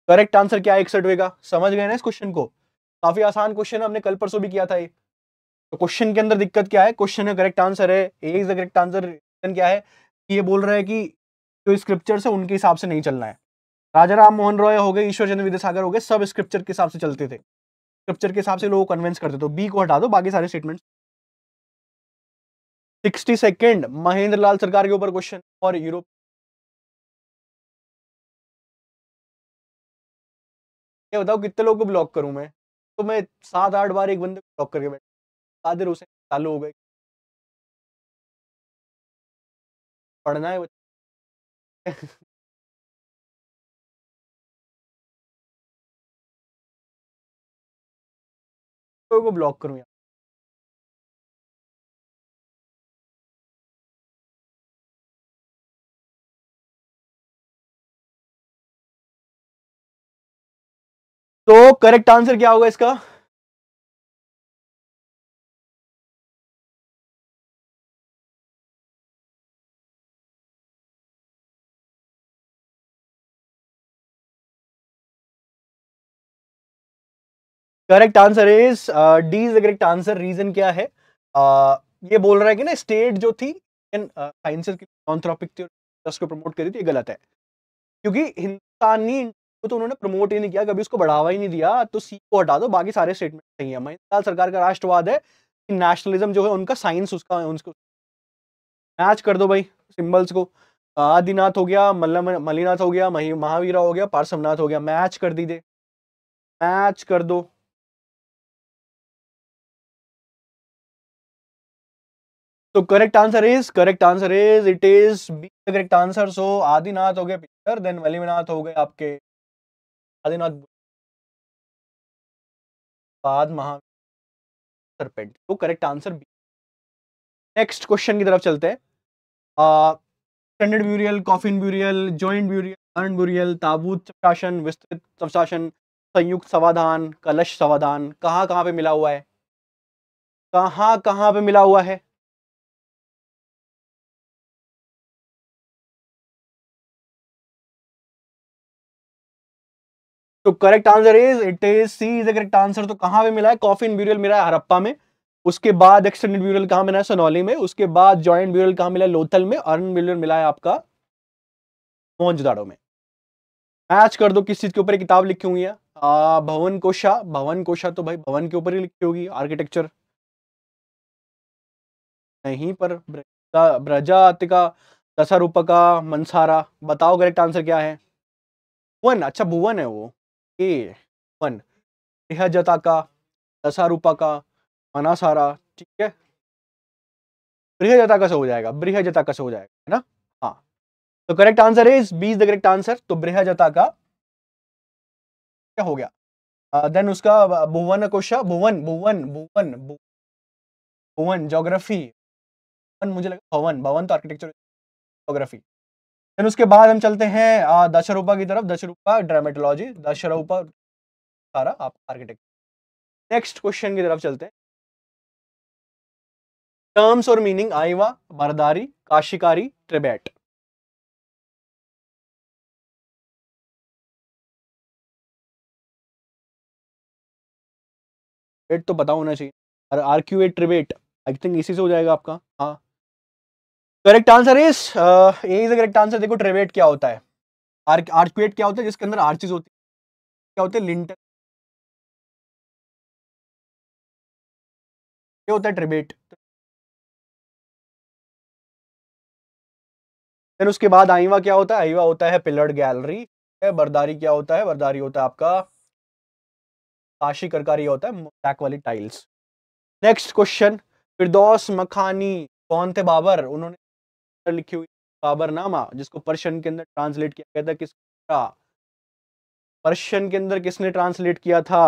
correct answer क्या है इकसठवे का समझ गए ना इस क्वेश्चन को काफी आसान क्वेश्चन हमने कल परसों भी किया था ये तो क्वेश्चन के अंदर दिक्कत क्या है क्वेश्चन का करेक्ट आंसर है A is the correct answer क्या है ये बोल रहा है कि जो तो स्क्रिप्चर है उनके हिसाब से नहीं चलना है राजा राम मोहन रॉय हो गए ईश्वर चंद्र विद्यासागर हो गए सब स्क्रिप्चर के हिसाब से चलते थे स्क्रिप्चर के हिसाब से लोग कन्विंस करते तो बी को हटा दो बाकी सारे statement sixty second Mahendra Lal Sarkar के ऊपर क्वेश्चन और यूरोप क्या बताओ कितने लोगों को ब्लॉक करूँ मैं तो मैं सात आठ बार एक बंदे को ब्लॉक करके बैठा सादिर उसे चालू हो गए पढ़ना है को ब्लॉक करूं यार तो करेक्ट आंसर क्या होगा इसका correct answer is D is the correct answer reason क्या है uh, ये बोल रहा है कि ना स्टेट जो थी साइंसेज uh, की थी प्रमोट करी थी ये गलत है क्योंकि हिंदुस्तानी को तो उन्होंने प्रमोट ही नहीं किया कभी उसको बढ़ावा ही नहीं दिया तो सी को हटा दो बाकी सारे स्टेटमेंट सही है महिंद्राल सरकार का राष्ट्रवाद है कि नेशनलिज्म जो है उनका साइंस उसका उसको मैच कर दो भाई सिंबल्स को आदिनाथ हो गया मल्ल मलिनाथ हो गया मही महावीरा हो गया पार्श्वनाथ हो गया मैच कर दीजिए मैच कर दो तो correct answer is correct answer is it is B correct answer so Adinath हो गए पिक्चर देन मलिनाथ हो गए आपके आदिनाथ बाद महावीर सरपेंट तो correct answer B next question की तरफ चलते हैं standard burial coffin burial joint burial urn burial ताबूत शासन विस्तृत सबशासन संयुक्त समाधान कलश समाधान कहाँ कहाँ पे मिला हुआ है कहाँ कहाँ पे मिला हुआ है तो correct answer is it is C is correct answer तो कहां पे मिला है कॉफिन ब्यूरियल मिला है हरप्पा में उसके बाद एक्सटेंडेड ब्यूरियल कहां मिला है सोनौली में उसके बाद ज्वाइंट ब्यूरियल कहां मिला है लोथल में अर्न ब्यूरियल मिला है आपका मोहनजोदाड़ो में मैच कर दो किस चीज़ के ऊपर किताब लिखी हुई है आ, भवन कोशा भवन कोशा तो भाई भवन के ऊपर ही लिखी होगी आर्किटेक्चर नहीं पर ब्रजातिका दशा रूपका मनसारा बताओ करेक्ट आंसर क्या है भुवन अच्छा भुवन है वो के वन निहजता का दसारूपा का मनासारा ठीक है बृहजता का से हो जाएगा बृहजता का से हो जाएगा है ना हाँ तो करेक्ट आंसर है इस बीज द करेक्ट आंसर तो बृहजता का क्या हो गया देन uh, उसका भुवन कोशा भुवन भुवन भुवन भुवन जोग्राफी मुझे लगा भवन भवन तो आर्किटेक्चर जोग्राफी देन उसके बाद हम चलते हैं दशरूपा की तरफ दशरूपा ड्रामेटोलॉजी दशरूपा सारा आप आर्किटेक्ट नेक्स्ट क्वेश्चन की तरफ चलते हैं टर्म्स और मीनिंग आईवा बरदारी काशिकारी ट्रिबेट तो पता होना चाहिए और R Q A tribute I think इसी से हो जाएगा आपका हाँ करेक्ट आंसर इज यही से करेक्ट आंसर देखो ट्रेवेट क्या होता है आर्क क्या होता है जिसके अंदर आर्चिस होती है क्या होते हैं लिंटर क्या होता है ट्रिबेट फिर उसके बाद आईवा क्या होता है आईवा होता है पिलर्ड गैलरी बर्दारी क्या होता है बर्दारी होता है आपका काशी करकारी होता है ब्लैक वाली tiles next question Firdaus Makani कौन थे बाबर उन्होंने लिखी हुई बाबरनामा जिसको पर्शियन के अंदर ट्रांसलेट किया गया था किस पर्शियन के अंदर किसने ट्रांसलेट किया था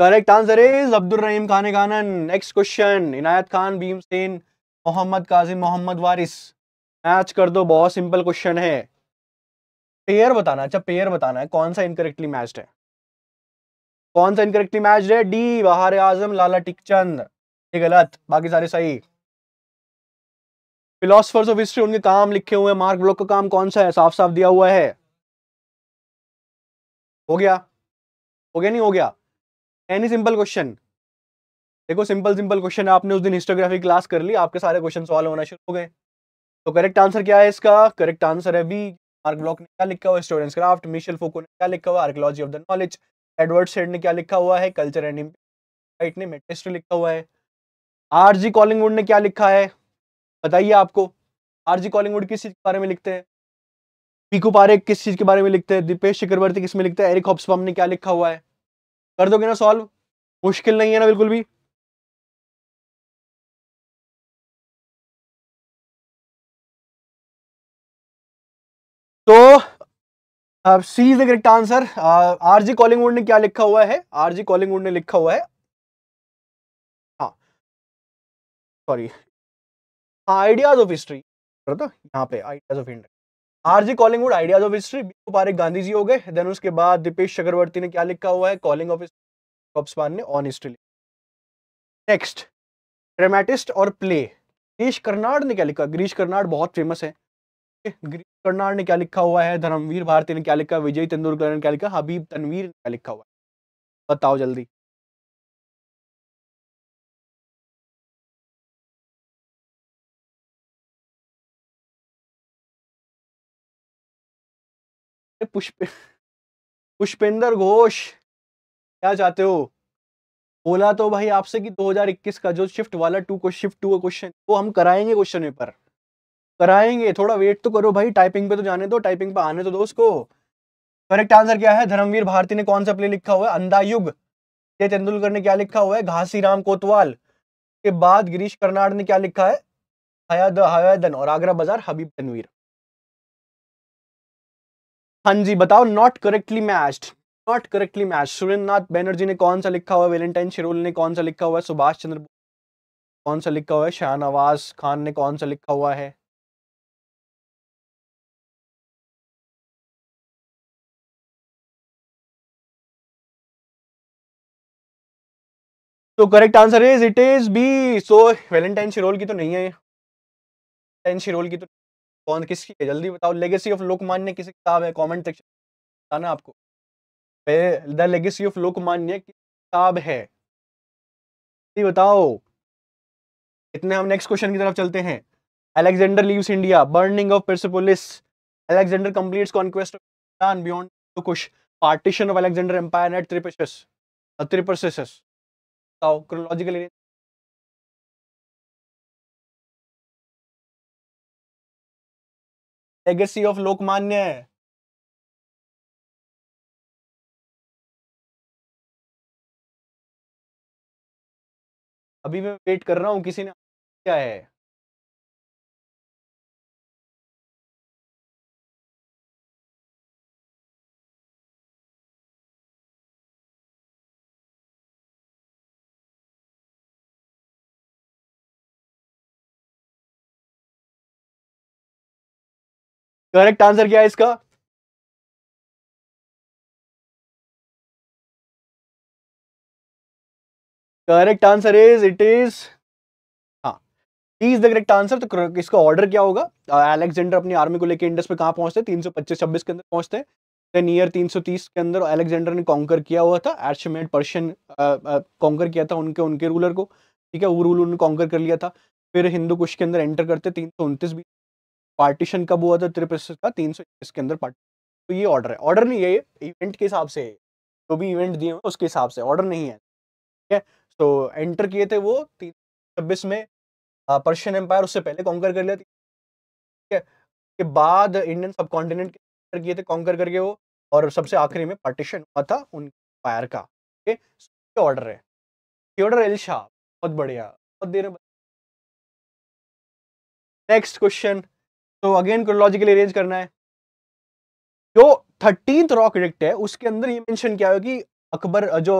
correct answer is Abdul Rahim Khan Khanan next question Inayat Khan Bhimsen Mohammad Kazim Mohammad Waris match कर दो बहुत सिंपल क्वेश्चन है पेयर बताना अच्छा पेयर बताना है कौन सा इनकरेक्टली मैच्ड है कौन सा इनकरेक्टली मैच्ड है डी बहार आजम लाला टिकचंद ये गलत बाकी सारे सही फिलोसफर्स ऑफ हिस्ट्री उनके काम लिखे हुए मार्क ब्लॉक का काम कौन सा है साफ साफ दिया हुआ है हो गया हो गया नहीं हो गया एनी सिंपल क्वेश्चन देखो सिंपल सिंपल क्वेश्चन आपने उस दिन हिस्टोग्राफी क्लास कर ली आपके सारे क्वेश्चन सॉल्व होना शुरू हो गए तो करेक्ट आंसर क्या है इसका करेक्ट आंसर है बी मार्क ब्लॉक ने क्या लिखा हुआ स्टोरेंस क्राफ्ट मिशेल फोको ने क्या लिखा हुआ archaeology of the knowledge Edward Said ने क्या लिखा हुआ है कल्चर एंड राइट ने मेटेस्ट्री लिखा हुआ है आरजी कॉलिंगवुड ने क्या लिखा है बताइए आपको आरजी कॉलिंगवुड किस चीज के बारे में लिखते हैं पीकू पारे किस चीज के बारे में लिखते हैं दीपेश चक्रवर्ती किस में लिखते हैं एरिक हॉप्सपम ने क्या लिखा हुआ है कर दोगे ना सॉल्व मुश्किल नहीं है ना बिल्कुल भी तो C is the correct answer R G Collingwood ने क्या लिखा हुआ है आरजी कॉलिंगवुड ने लिखा हुआ है सॉरी आइडियाज ऑफ हिस्ट्री यहाँ पे ideas of India R G Collingwood ideas of history Bhikhu Parekh Gandhi ji हो गए देन उसके बाद दीपेश चक्रवर्ती ने क्या लिखा हुआ है कॉलिंग ऑफ हिस्ट्री ने ऑन हिस्ट्री नेक्स्ट ड्रामेटिस्ट और प्ले गिरीश कर्नाड ने क्या लिखा गिरीश कर्नाड बहुत फेमस है गिरीश कर्नाड ने क्या लिखा हुआ है धर्मवीर भारती ने क्या लिखा विजय तेंदुलकर ने क्या लिखा हबीब तनवीर ने क्या लिखा हुआ है बताओ जल्दी पुष्प पुष्पेंद्र घोष क्या चाहते हो बोला तो भाई आपसे कि 2021 का जो शिफ्ट वाला टू को शिफ्ट टू का क्वेश्चन वो हम कराएंगे क्वेश्चन पेपर कराएंगे थोड़ा वेट तो करो भाई टाइपिंग पे तो जाने दो टाइपिंग पे आने तो दो उसको करेक्ट आंसर क्या है धर्मवीर भारती ने कौन सा प्ले लिखा हुआ है अंधायुग ये तेंदुलकर ने क्या लिखा हुआ है घासी राम कोतवाल के बाद गिरीश कर्नाड ने क्या लिखा है हयादन और आगरा बाजार हबीब तनवीर हाँ जी बताओ not correctly matched not correctly match Surendranath Banerjee ने कौन सा लिखा हुआ है वेलेंटाइन शिरोल ने कौन सा लिखा हुआ है सुभाष चंद्र कौन सा लिखा हुआ है शाहनवाज खान ने कौन सा लिखा हुआ है तो correct answer is it is B so Valentine Chirol की तो नहीं है वेलेंटाइन शिरोल की तो कौन किसकी है जल्दी बताओ लेगेसी ऑफ लोकमान्य किसी किताब है कमेंट सेक्शन बताना आपको द लेगेसी ऑफ लोकमान्य किताब है बताओ इतने हम नेक्स्ट क्वेश्चन की तरफ चलते हैं Alexander leaves India burning of Persepolis Alexander completes conquest of beyond to Kush partition of Alexander empire at Triparadisus Triparadisus बताओ क्रोनोलॉजिकल लेगेसी ऑफ लोकमान्य है अभी मैं वेट कर रहा हूं किसी ने क्या है करेक्ट आंसर क्या है इसका correct answer is it is हाँ इज द करेक्ट आंसर तो इसका ऑर्डर क्या होगा अलेक्जेंडर अपनी आर्मी को लेकर इंडस पे कहा पहुंचते तीन सौ पच्चीस छब्बीस के अंदर पहुंचते हैं देन ईयर 330 के अंदर अलेक्जेंडर ने कॉन्कर किया हुआ था एर्शमेड पर्शियन कॉन्कर किया था उनके उनके रूलर को ठीक है वो रूल उन्होंने कॉन्कर कर लिया था फिर हिंदू कुश के अंदर एंटर करते तीन सौ उनतीस पार्टीशन कब हुआ था त्रिप्रस्तर का तीन सौ के अंदर पार्टी तो ये ऑर्डर है ऑर्डर नहीं है ये इवेंट के हिसाब से जो भी इवेंट दिए हुए उसके हिसाब से ऑर्डर नहीं है ठीक है तो एंटर किए थे वो तीन छब्बीस में पर्शियन एम्पायर उससे पहले कॉन्कर कर लिया ठीक है के बाद इंडियन सब कॉन्टिनेंट किए थे कॉन्कर करके वो और सबसे आखिरी में पार्टीशन हुआ था उन एम्पायर का ठीक है ऑर्डर है ऑर्डर एल शाह बहुत बढ़िया बहुत देर नेक्स्ट क्वेश्चन तो अगेन क्रोलॉजिकली अरेंज करना है जो थर्टीन रॉक एडिक्ट है उसके अंदर ये मेंशन किया है कि अकबर जो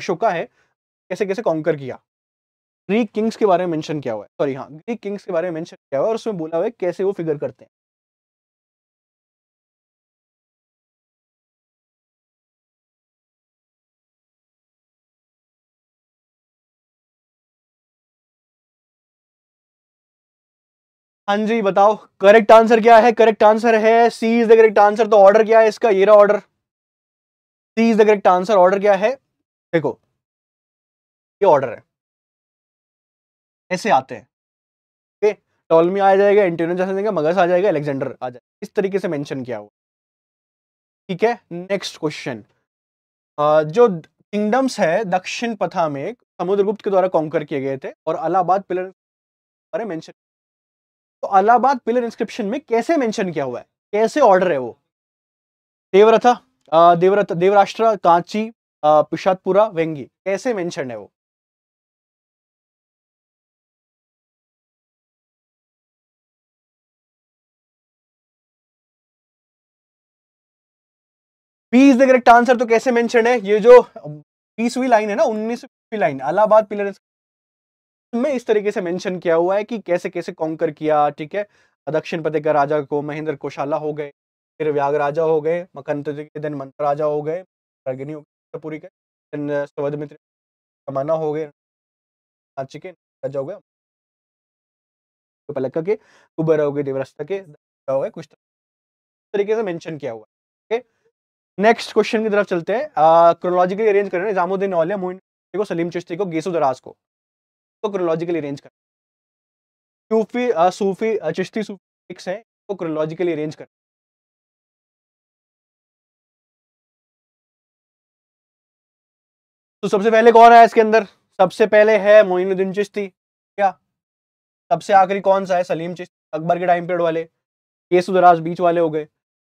अशोका है कैसे कैसे कॉन्कर किया ग्रीक किंग्स के बारे में मेंशन किया हुआ है सॉरी हाँ ग्रीक किंग्स के बारे में मेंशन किया हुआ है और उसमें बोला हुआ है कैसे वो फिगर करते हैं हाँ जी बताओ करेक्ट आंसर क्या है करेक्ट आंसर है C is the correct answer तो ऑर्डर क्या है इसका ये रहा order C is the correct answer order क्या है देखो ये ऑर्डर है ऐसे आते हैं ओके टॉलमी आ जाएगा एंटेनियस आ जाएगा मगस आ जाएगा एलेक्जेंडर आ जाएगा इस तरीके से मैंशन किया हुआ ठीक है नेक्स्ट क्वेश्चन जो किंगडम्स है दक्षिण पथा में समुद्रगुप्त के द्वारा कॉन्कर किए गए थे और अलाहाबाद पिलर बारे मैंशन तो अलाहाबाद पिलर इंस्क्रिप्शन में कैसे मेंशन किया हुआ है कैसे ऑर्डर है वो देवरथा देवरथ देवराष्ट्र कांची पिशादपुरा वेंगी कैसे मेंशन है वो P is the correct answer तो कैसे मेंशन है ये जो बीसवीं लाइन है ना उन्नीसवीं लाइन अलाहाबाद पिलर में इस तरीके से मेंशन किया हुआ है कि कैसे कैसे कॉन्कर किया ठीक है दक्षिण पते का राजा को महेंद्र कोशाला हो गए फिर व्याग राजा हो गए मकंत देन मंत्र राजा हो गए पूरी के सुवधमित्र कमाना हो गए के राजा हो गए तो पलक के कुबेरा हो गए देवरस्ता के हो गए कुछ तो तरीके से मेंशन किया हुआ है नेक्स्ट क्वेश्चन की तरफ चलते हैं क्रोनोलॉजिकली अरेंज कर रहे हैं निजामुद्दीन औलिया मोइन को सलीम चिश्ती को गेसुदराज को को क्रोलॉजिकली अरेंज कर सूफी सूफी चिश्ती सूफी फिक्स हैं को क्रोलॉजिकली अरेंज कर तो सबसे पहले कौन है इसके अंदर सबसे पहले है मोइनुद्दीन चिश्ती क्या सबसे आखिरी कौन सा है सलीम चिश्ती अकबर के टाइम पीरियड वाले ये सुदराज बीच वाले हो गए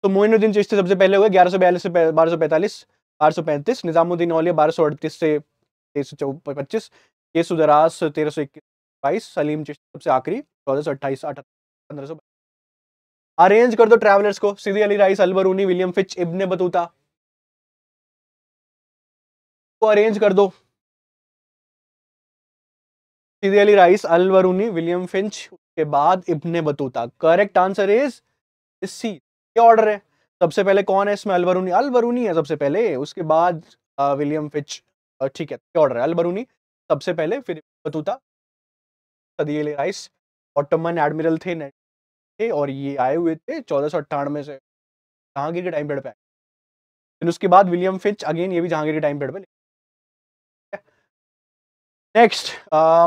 तो मोइनुद्दीन चिश्ती सबसे पहले हो गए ग्यारह सौ बयालीस से बारह सौ पैंतालीस बारह सौ पैंतीस निजामुद्दीन औलिया बारह सौ अड़तीस से तेईस सौ पच्चीस ये सुदरास तेरह सौ इक्कीस बाईस सलीम चिश्ती सबसे आखिरी चौदह सौ अट्ठाईस पंद्रह सौ अरेंज कर दो ट्रैवलर्स को Sidi Ali Reis Alberuni William Finch Ibn Battuta को अरेंज कर दो Sidi Ali Reis Alberuni William Finch के बाद Ibn Battuta correct answer is C क्या ऑर्डर है सबसे पहले कौन है इसमें अलबरूनी अलबरूनी है सबसे पहले उसके बाद विलियम फिच ठीक है क्या ऑर्डर है अलबरूनी सबसे पहले फिर बतूता सदील राइस ऑटमन एडमिरल थे थे और ये आए हुए थे चौदह सौ अट्ठानवे से जहांगीर के टाइम पीरियड पे फिर उसके बाद विलियम फिच अगेन ये भी जहांगीर के टाइम पीरियड पे नेक्स्ट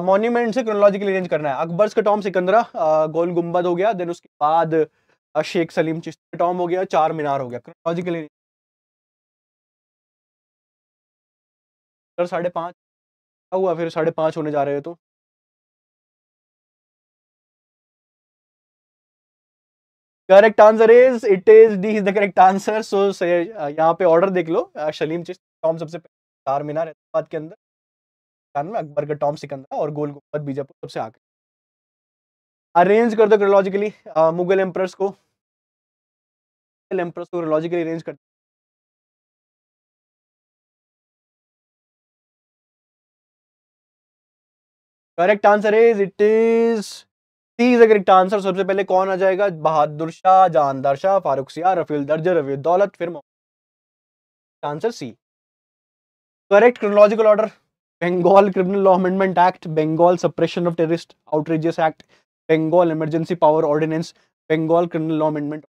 मॉन्यूमेंट से क्रोनोलॉजिकली अरेंज करना है अकबर का टॉम सिकंदरा गोल गुम्बद हो गया देन उसके बाद शेख सलीम चिश्ती टॉम हो गया चार मीनार हो गया क्रोनोलॉजिकली साढ़े पाँच क्या हुआ फिर साढ़े पाँच होने जा रहे हो तो correct answer is it is D is the correct answer so यहाँ पे ऑर्डर देख लो शलीम uh, टॉम सबसे चार मीनार हैदराबाद के अंदर अकबर का टॉम सिकंदरा और गोल गुम्बद बीजापुर सबसे आगे अरेंज कर दो क्रोलॉजिकली uh, मुगल एम्प्रेस को मुगल एम्प्रेस को क्रोलॉजिकली अरेंज कर correct answer is it is C is correct answer सबसे पहले कौन आ जाएगा बहादुर शाह जानदार शाह फारूक सिया रफील दर्ज रफी दौलत फिर answer C correct chronological order Bengal criminal law amendment act Bengal suppression of terrorist outrageous act Bengal emergency power ordinance Bengal criminal law amendment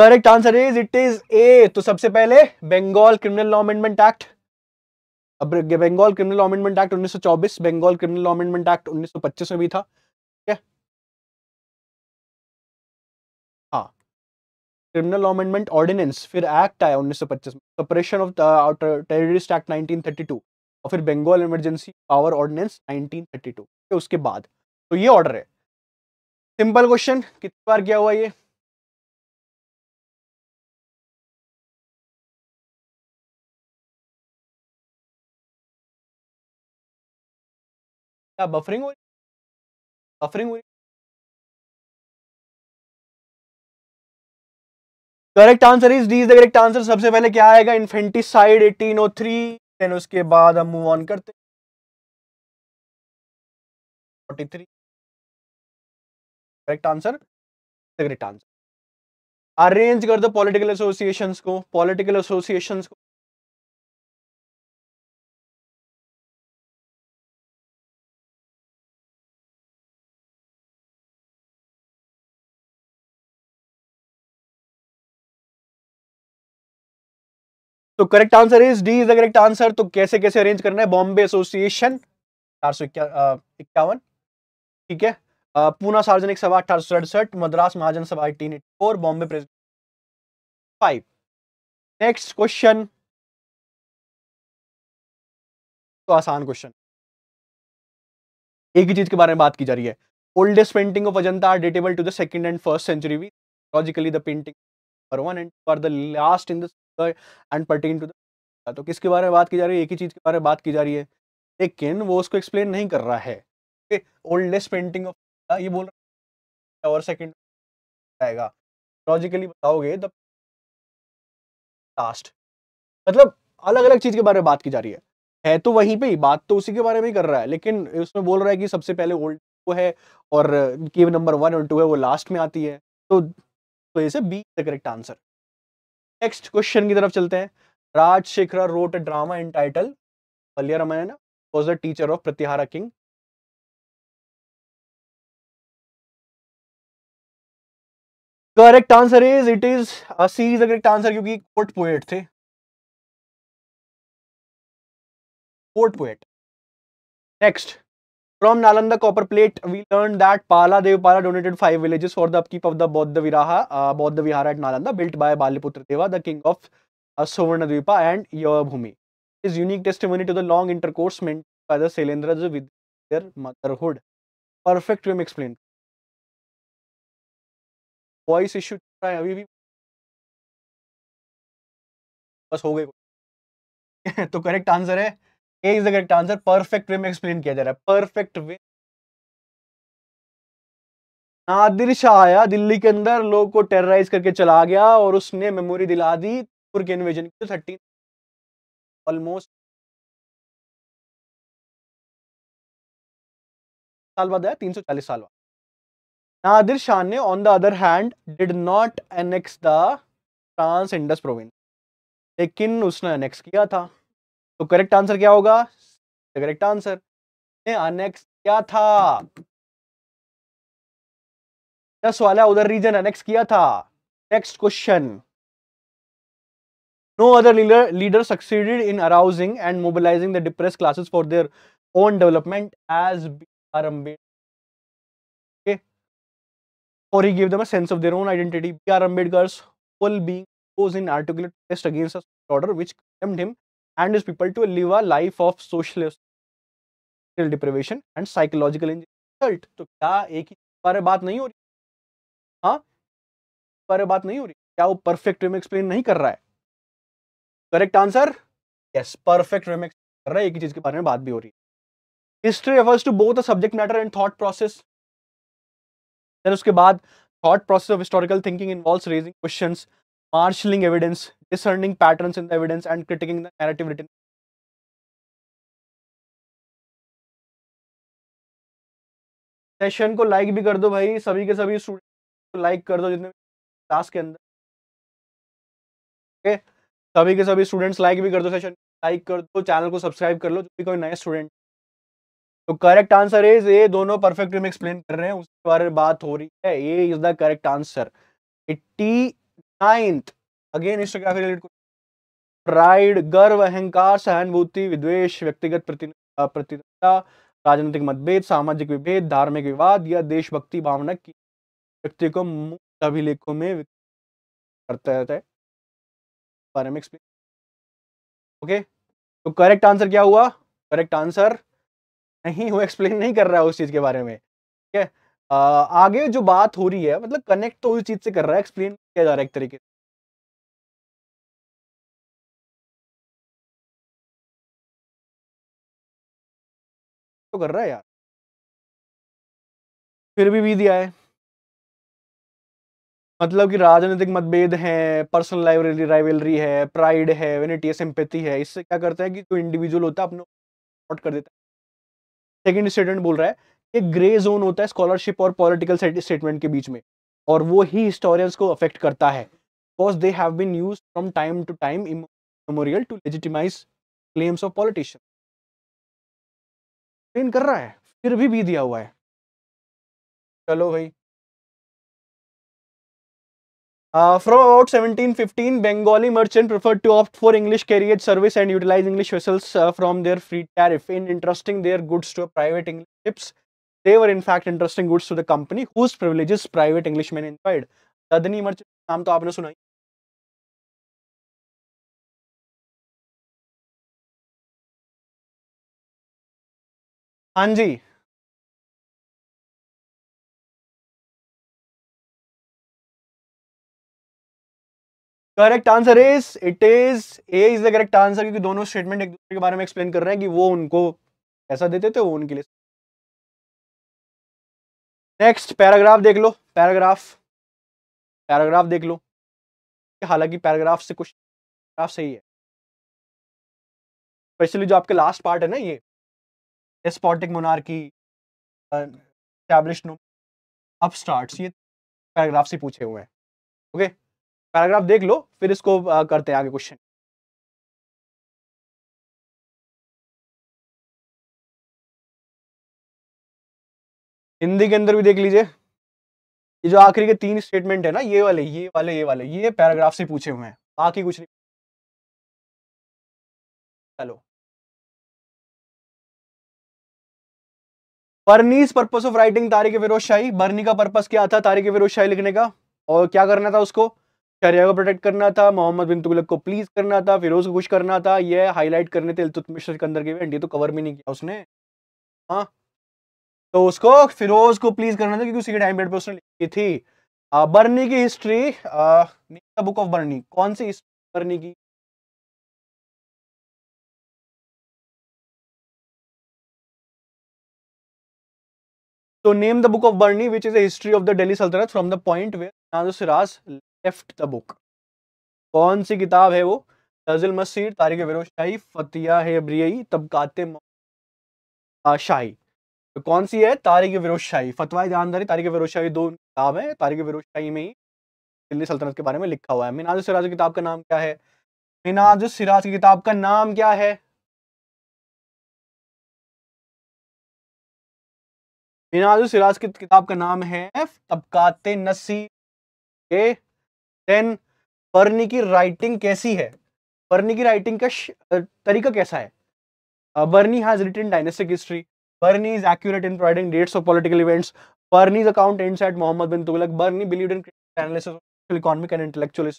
correct answer is it is A तो सबसे पहले Bengal criminal law amendment act अब Bengal criminal amendment act 1924 Bengal criminal amendment act 1925 में भी था ठीक है हाँ क्रिमिनल अमेंडमेंट ऑर्डिनेंस फिर एक्ट आया 1925 में सपरेशन ऑफ टेररिस्ट एक्ट 1932 और फिर बंगाल इमरजेंसी पावर ऑर्डिनेंस 1932 उसके बाद तो ये ऑर्डर है सिंपल क्वेश्चन कितनी बार किया हुआ ये क्या बफरिंग हो बफरिंग हो correct answer is D is the correct answer सबसे पहले क्या आएगा इन्फेंटिसाइड 1803 देन उसके बाद हम मूव ऑन करते 43 correct answer correct answer arrange कर दो पॉलिटिकल एसोसिएशंस को पॉलिटिकल एसोसिएशंस को तो correct answer is D is the correct answer तो कैसे कैसे अरेंज करना है बॉम्बे एसोसिएशन चार सौ इक्यावन ठीक है पूना सार्वजनिक सभा अठारह सौ अड़सठ Madras Mahajan Sabha eighteen eighty four Bombay press five next question तो आसान क्वेश्चन एक ही चीज के बारे में बात की जा रही है oldest painting of Ajanta datable to the second and first century logically the painting for one and for the last in the end pertain to तो किसके बारे में बात की जा रही है एक ही चीज़ के बारे में बात की जा रही है लेकिन वो उसको एक्सप्लेन नहीं कर रहा है ओल्डेस्ट पेंटिंग ऑफ ये बोल रहा है और सेकंड आएगा लॉजिकली बताओगे द लास्ट मतलब अलग अलग चीज़ के बारे में बात की जा रही है है तो वहीं पे ही बात तो उसी के बारे में ही कर रहा है लेकिन उसमें बोल रहा है कि सबसे पहले ओल्ड वो है और की नंबर वन और टू है वो लास्ट में आती है तो तो ऐसे B the correct answer next question की तरफ चलते हैं Rajashekhara wrote drama in title Bala Ramayana was the teacher of Pratihara king correct answer is it is a C is the correct answer क्योंकि कोर्ट पोएट थे court poet next From Nalanda copper plate, we learned that Pala Devapala donated five villages for the upkeep of the Bodha Viraha, uh, Bodha Vihara at Nalanda, built by Baliputra Deva, the king of uh, Suvarnadvipa and Yavabhumi. His unique testimony to the long intercourse meant by the Selendras with their motherhood. Perfect Vim explained. Voice issue अभी भी बस हो गए तो correct answer है A is the correct answer perfect way में explain किया जा रहा है परफेक्ट वे नादिर शाह आया दिल्ली के अंदर लोग को टेरराइज करके चला गया और उसने मेमोरी दिला दी के इन्वेजन की थर्टी ऑलमोस्ट साल बाद आया तीन सौ चालीस साल बाद नादिर शाह ने on the other hand did not annex the trans Indus province लेकिन उसने एनेक्स किया था तो करेक्ट आंसर क्या होगा करेक्ट आंसर अनेक्स क्या था दस वाला उधर रीजन अनेक्स किया था next question no other leader leader succeeded in arousing and mobilising the depressed classes for their own development as B R Ambedkar or he gave them a sense of their own identity. B.R. Ambedkar's whole being goes in articulate protest against a order which condemned and his people to live a life of socialist deprivation and psychological injury तो क्या एक ही बारे बात नहीं हो रही हाँ बारे बात नहीं हो रही क्या वो परफेक्ट वे में एक्सप्लेन नहीं कर रहा है correct answer yes perfect way में कर रहा है एक ही चीज के बारे में बात भी हो रही है history refers to both subject matter and thought process then उसके बाद thought process of historical thinking involves raising questions marshalling evidence, discerning patterns in the evidence, and critiquing the narrative written. Session को like भी कर दो भाई सभी के सभी स्टूडेंट को लाइक कर दो जितने क्लास के अंदर ओके सभी के सभी स्टूडेंट्स लाइक भी कर दो सेशन लाइक कर दो चैनल को सब्सक्राइब कर लो जो भी कोई नए स्टूडेंट तो करेक्ट आंसर इज ये दोनों परफेक्ट में एक्सप्लेन कर रहे हैं उसके बारे में बात हो रही है A is the correct answer eighty ninth again historiography related question pride गर्व अहंकार सहानुभूति विद्वेश व्यक्तिगत प्रतिनिधता राजनीतिक मतभेद सामाजिक विभेद धार्मिक विवाद या देशभक्ति भावना की व्यक्ति को मूल अभिलेखों में करते रहते हैं बारे में एक्सप्लेन ओके तो करेक्ट आंसर क्या हुआ करेक्ट आंसर नहीं हुआ एक्सप्लेन नहीं कर रहा है उस चीज़ के बारे में ठीक है आगे जो बात हो रही है मतलब कनेक्ट तो उस चीज़ से कर रहा है एक्सप्लेन किया जा रहा है एक तरीके तो कर रहा है यार फिर भी भी दिया है मतलब कि राजनीतिक मतभेद हैं पर्सनल लाइवरी राइवलरी है प्राइड है वेनिटी है है इससे क्या करता है कि जो इंडिविजुअल होता है अपने कर देता है सेकेंड स्टेटमेंट बोल रहा है कि ग्रे जोन होता है स्कॉलरशिप और पॉलिटिकल स्टेटमेंट के बीच में और वो ही हिस्टोरियंस को अफेक्ट करता है because they have been use from time to time memorial to legitimise claims of politician train कर रहा है फिर भी भी दिया हुआ है चलो भाई from about seventeen fifteen Bengali merchant prefer to of for English carrier service and utilise English vessels from their free tariff in interesting their goods to private English ships They were in fact interesting goods to the company whose privileges private Englishmen enjoyed. Dadni merchant naam to aapne suna ही हाँ जी correct answer is it is A is the correct answer क्योंकि दोनों statement एक दूसरे के बारे में एक्सप्लेन कर रहे हैं कि वो उनको पैसा देते थे वो उनके लिए नेक्स्ट पैराग्राफ देख लो पैराग्राफ पैराग्राफ देख लो हालांकि पैराग्राफ से कुछ पैराग्राफ सही है स्पेशली जो आपके लास्ट पार्ट है ना ये एस्पॉटिक मोनार्की स्टैब्लिश स्टार्ट ये पैराग्राफ से पूछे हुए हैं ओके पैराग्राफ देख लो फिर इसको uh, करते हैं आगे क्वेश्चन हिंदी के अंदर भी देख लीजिए ये जो आखिरी के तीन स्टेटमेंट है ना ये वाले ये वाले ये वाले ये पैराग्राफ से पूछे हुए हैं बाकी कुछ नहीं चलो बर्नीज पर्पस ऑफ राइटिंग तारीख फिरोज शाही बर्नी का पर्पस क्या था तारीख फिरोज शाही लिखने का और क्या करना था उसको शरिया को प्रोटेक्ट करना था मोहम्मद बिन तुगलक को प्लीज करना था फिरोज को कुछ करना था ये हाईलाइट करने थे अलतुत मिश्र के अंदर के तो कवर भी नहीं किया उसने हाँ तो उसको फिरोज को प्लीज करना था क्योंकि उसी के टाइम पीरियड पर उसने लिखी थी आ, बर्नी की हिस्ट्री बुक ऑफ बर्नी कौन सी हिस्ट्री बर्नी की तो name the book of Barani which is history of the Delhi sultanate from the point where Siraj left the book कौन सी किताब है वो तजिल मसीर तारिक शाही फतिया है तबकाते शाही तो कौन सी है तारीख विरोशाही फतवा जानदारी तारीख विरोशाही दो किताब है तारीख विरोशाही में ही दिल्ली सल्तनत के बारे में लिखा हुआ है मिनाज सिराज की किताब का नाम क्या है मिनाज सिराज की किताब का नाम क्या है मिनाज सिराज की किताब का नाम है तबकाते नसी के टेन पर्नी की राइटिंग कैसी है पर्नी की राइटिंग का तरीका कैसा है Barani has written dynastic history Bernie is accurate in providing dates of political events. Bernie's account ends at Muhammad bin Tughlaq. Bernie believed in analysis of economic and intellectual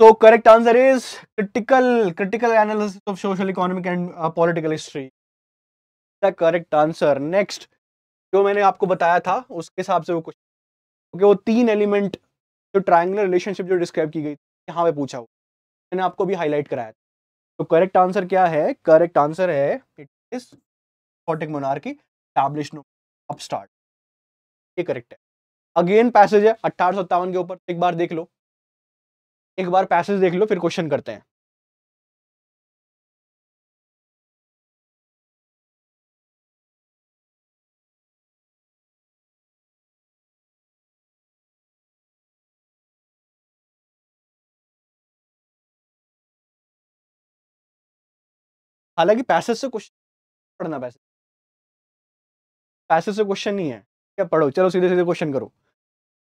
So correct answer is critical critical analysis of social, economic and uh, political history. The correct answer. Next, जो मैंने आपको बताया था उसके हिसाब से वो question क्योंकि वो तीन एलिमेंट जो ट्राइंगुलर रिलेशनशिप जो डिस्क्राइब की गई यहाँ पे पूछा हुआ मैंने आपको भी हाईलाइट कराया था तो करेक्ट आंसर क्या है करेक्ट आंसर है it is despotic monarchy establish no upstart ये करेक्ट है अगेन पैसेज है अट्ठारह के ऊपर एक बार देख लो एक बार पैसेज देख लो फिर क्वेश्चन करते हैं हालांकि पैसे से क्वेश्चन पढ़ना पैसे पैसे से क्वेश्चन नहीं है क्या पढ़ो चलो सीधे सीधे क्वेश्चन करो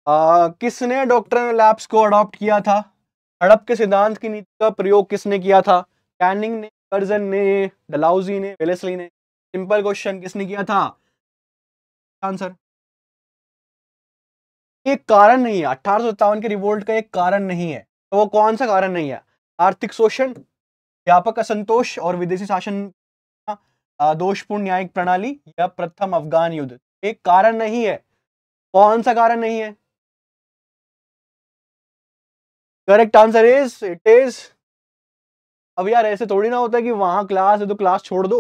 आ, किसने डॉक्टर लैब्स को अडॉप्ट किया था हड़प के सिद्धांत की नीति का प्रयोग किसने किया था कैनिंग ने कर्जन ने डलाउजी ने वेलेसली ने सिंपल क्वेश्चन किसने किया था आंसर एक कारण नहीं है अठारह के रिवोल्ट का एक कारण नहीं है तो वो कौन सा कारण नहीं है आर्थिक शोषण व्यापक असंतोष और विदेशी शासन दोषपूर्ण न्यायिक प्रणाली या प्रथम अफगान युद्ध एक कारण नहीं है कौन सा कारण नहीं है correct answer is it is अब यार ऐसे थोड़ी ना होता है कि वहां क्लास है तो क्लास छोड़ दो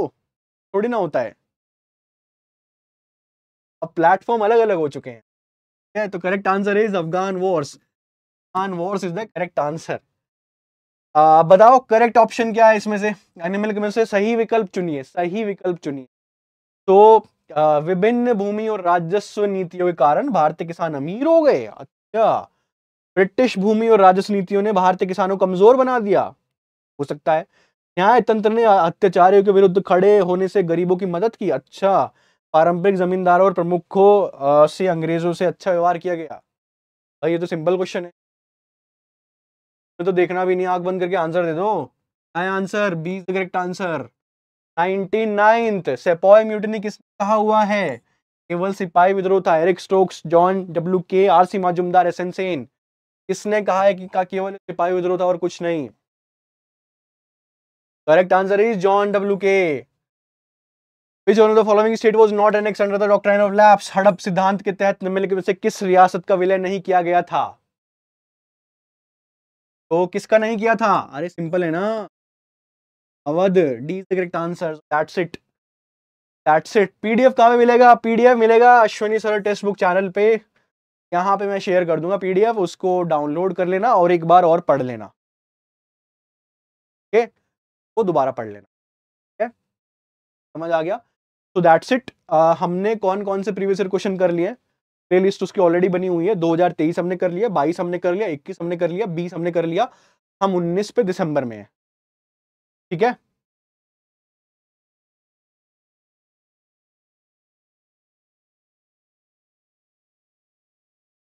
थोड़ी ना होता है अब प्लेटफॉर्म अलग अलग हो चुके हैं तो correct answer is Afghan wars Afghan wars is the correct answer आ, बताओ करेक्ट ऑप्शन क्या है इसमें से एनिमल में से सही विकल्प चुनिए सही विकल्प चुनिए तो विभिन्न भूमि और राजस्व नीतियों के कारण भारतीय किसान अमीर हो गए अच्छा ब्रिटिश भूमि और राजस्व नीतियों ने भारतीय किसानों को कमजोर बना दिया हो सकता है न्याय तंत्र ने अत्याचारियों के विरुद्ध खड़े होने से गरीबों की मदद की अच्छा पारंपरिक जमींदारों और प्रमुखों से अंग्रेजों से अच्छा व्यवहार किया गया भाई ये तो सिंपल क्वेश्चन है मैं तो देखना भी नहीं आग बंद करके आंसर दे दो answer B is the correct answer ninety ninth sepoy mutiny किसने कहा हुआ है केवल सिपाही विद्रोह था Eric Stokes John W Kaye R C Majumdar S N Sen किसने कहा है कि का केवल सिपाही विद्रोह था और कुछ नहीं correct answer is John W Kaye following state was not following state was not annexed under हड़प सिद्धांत के तहत निम्नलिखित में से किस रियासत का विलय नहीं किया गया था तो किसका नहीं किया था अरे सिंपल है ना Awadh D is correct answer that's it that's it PDF कहाँ पे मिलेगा पीडीएफ मिलेगा Ashwini sir textbook channel पे यहाँ पे मैं शेयर कर दूंगा पीडीएफ उसको डाउनलोड कर लेना और एक बार और पढ़ लेना ओके वो दोबारा पढ़ लेना ओके है समझ आ गया तो दैट्स इट हमने कौन कौन से प्रीवियस ईयर क्वेश्चन कर लिए प्ले लिस्ट उसकी ऑलरेडी बनी हुई है 2023 हमने कर लिया 22 हमने कर लिया 21 हमने कर लिया 20 हमने कर लिया हम 19 पे दिसंबर में है ठीक है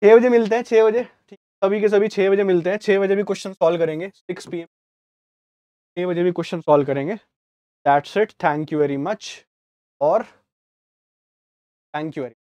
छह बजे मिलते हैं छह बजे ठीक सभी के सभी छह बजे मिलते हैं छह बजे भी क्वेश्चन सॉल्व करेंगे सिक्स पी एम छह बजे भी क्वेश्चन सॉल्व करेंगे that's it thank you very much और थैंक यू वेरी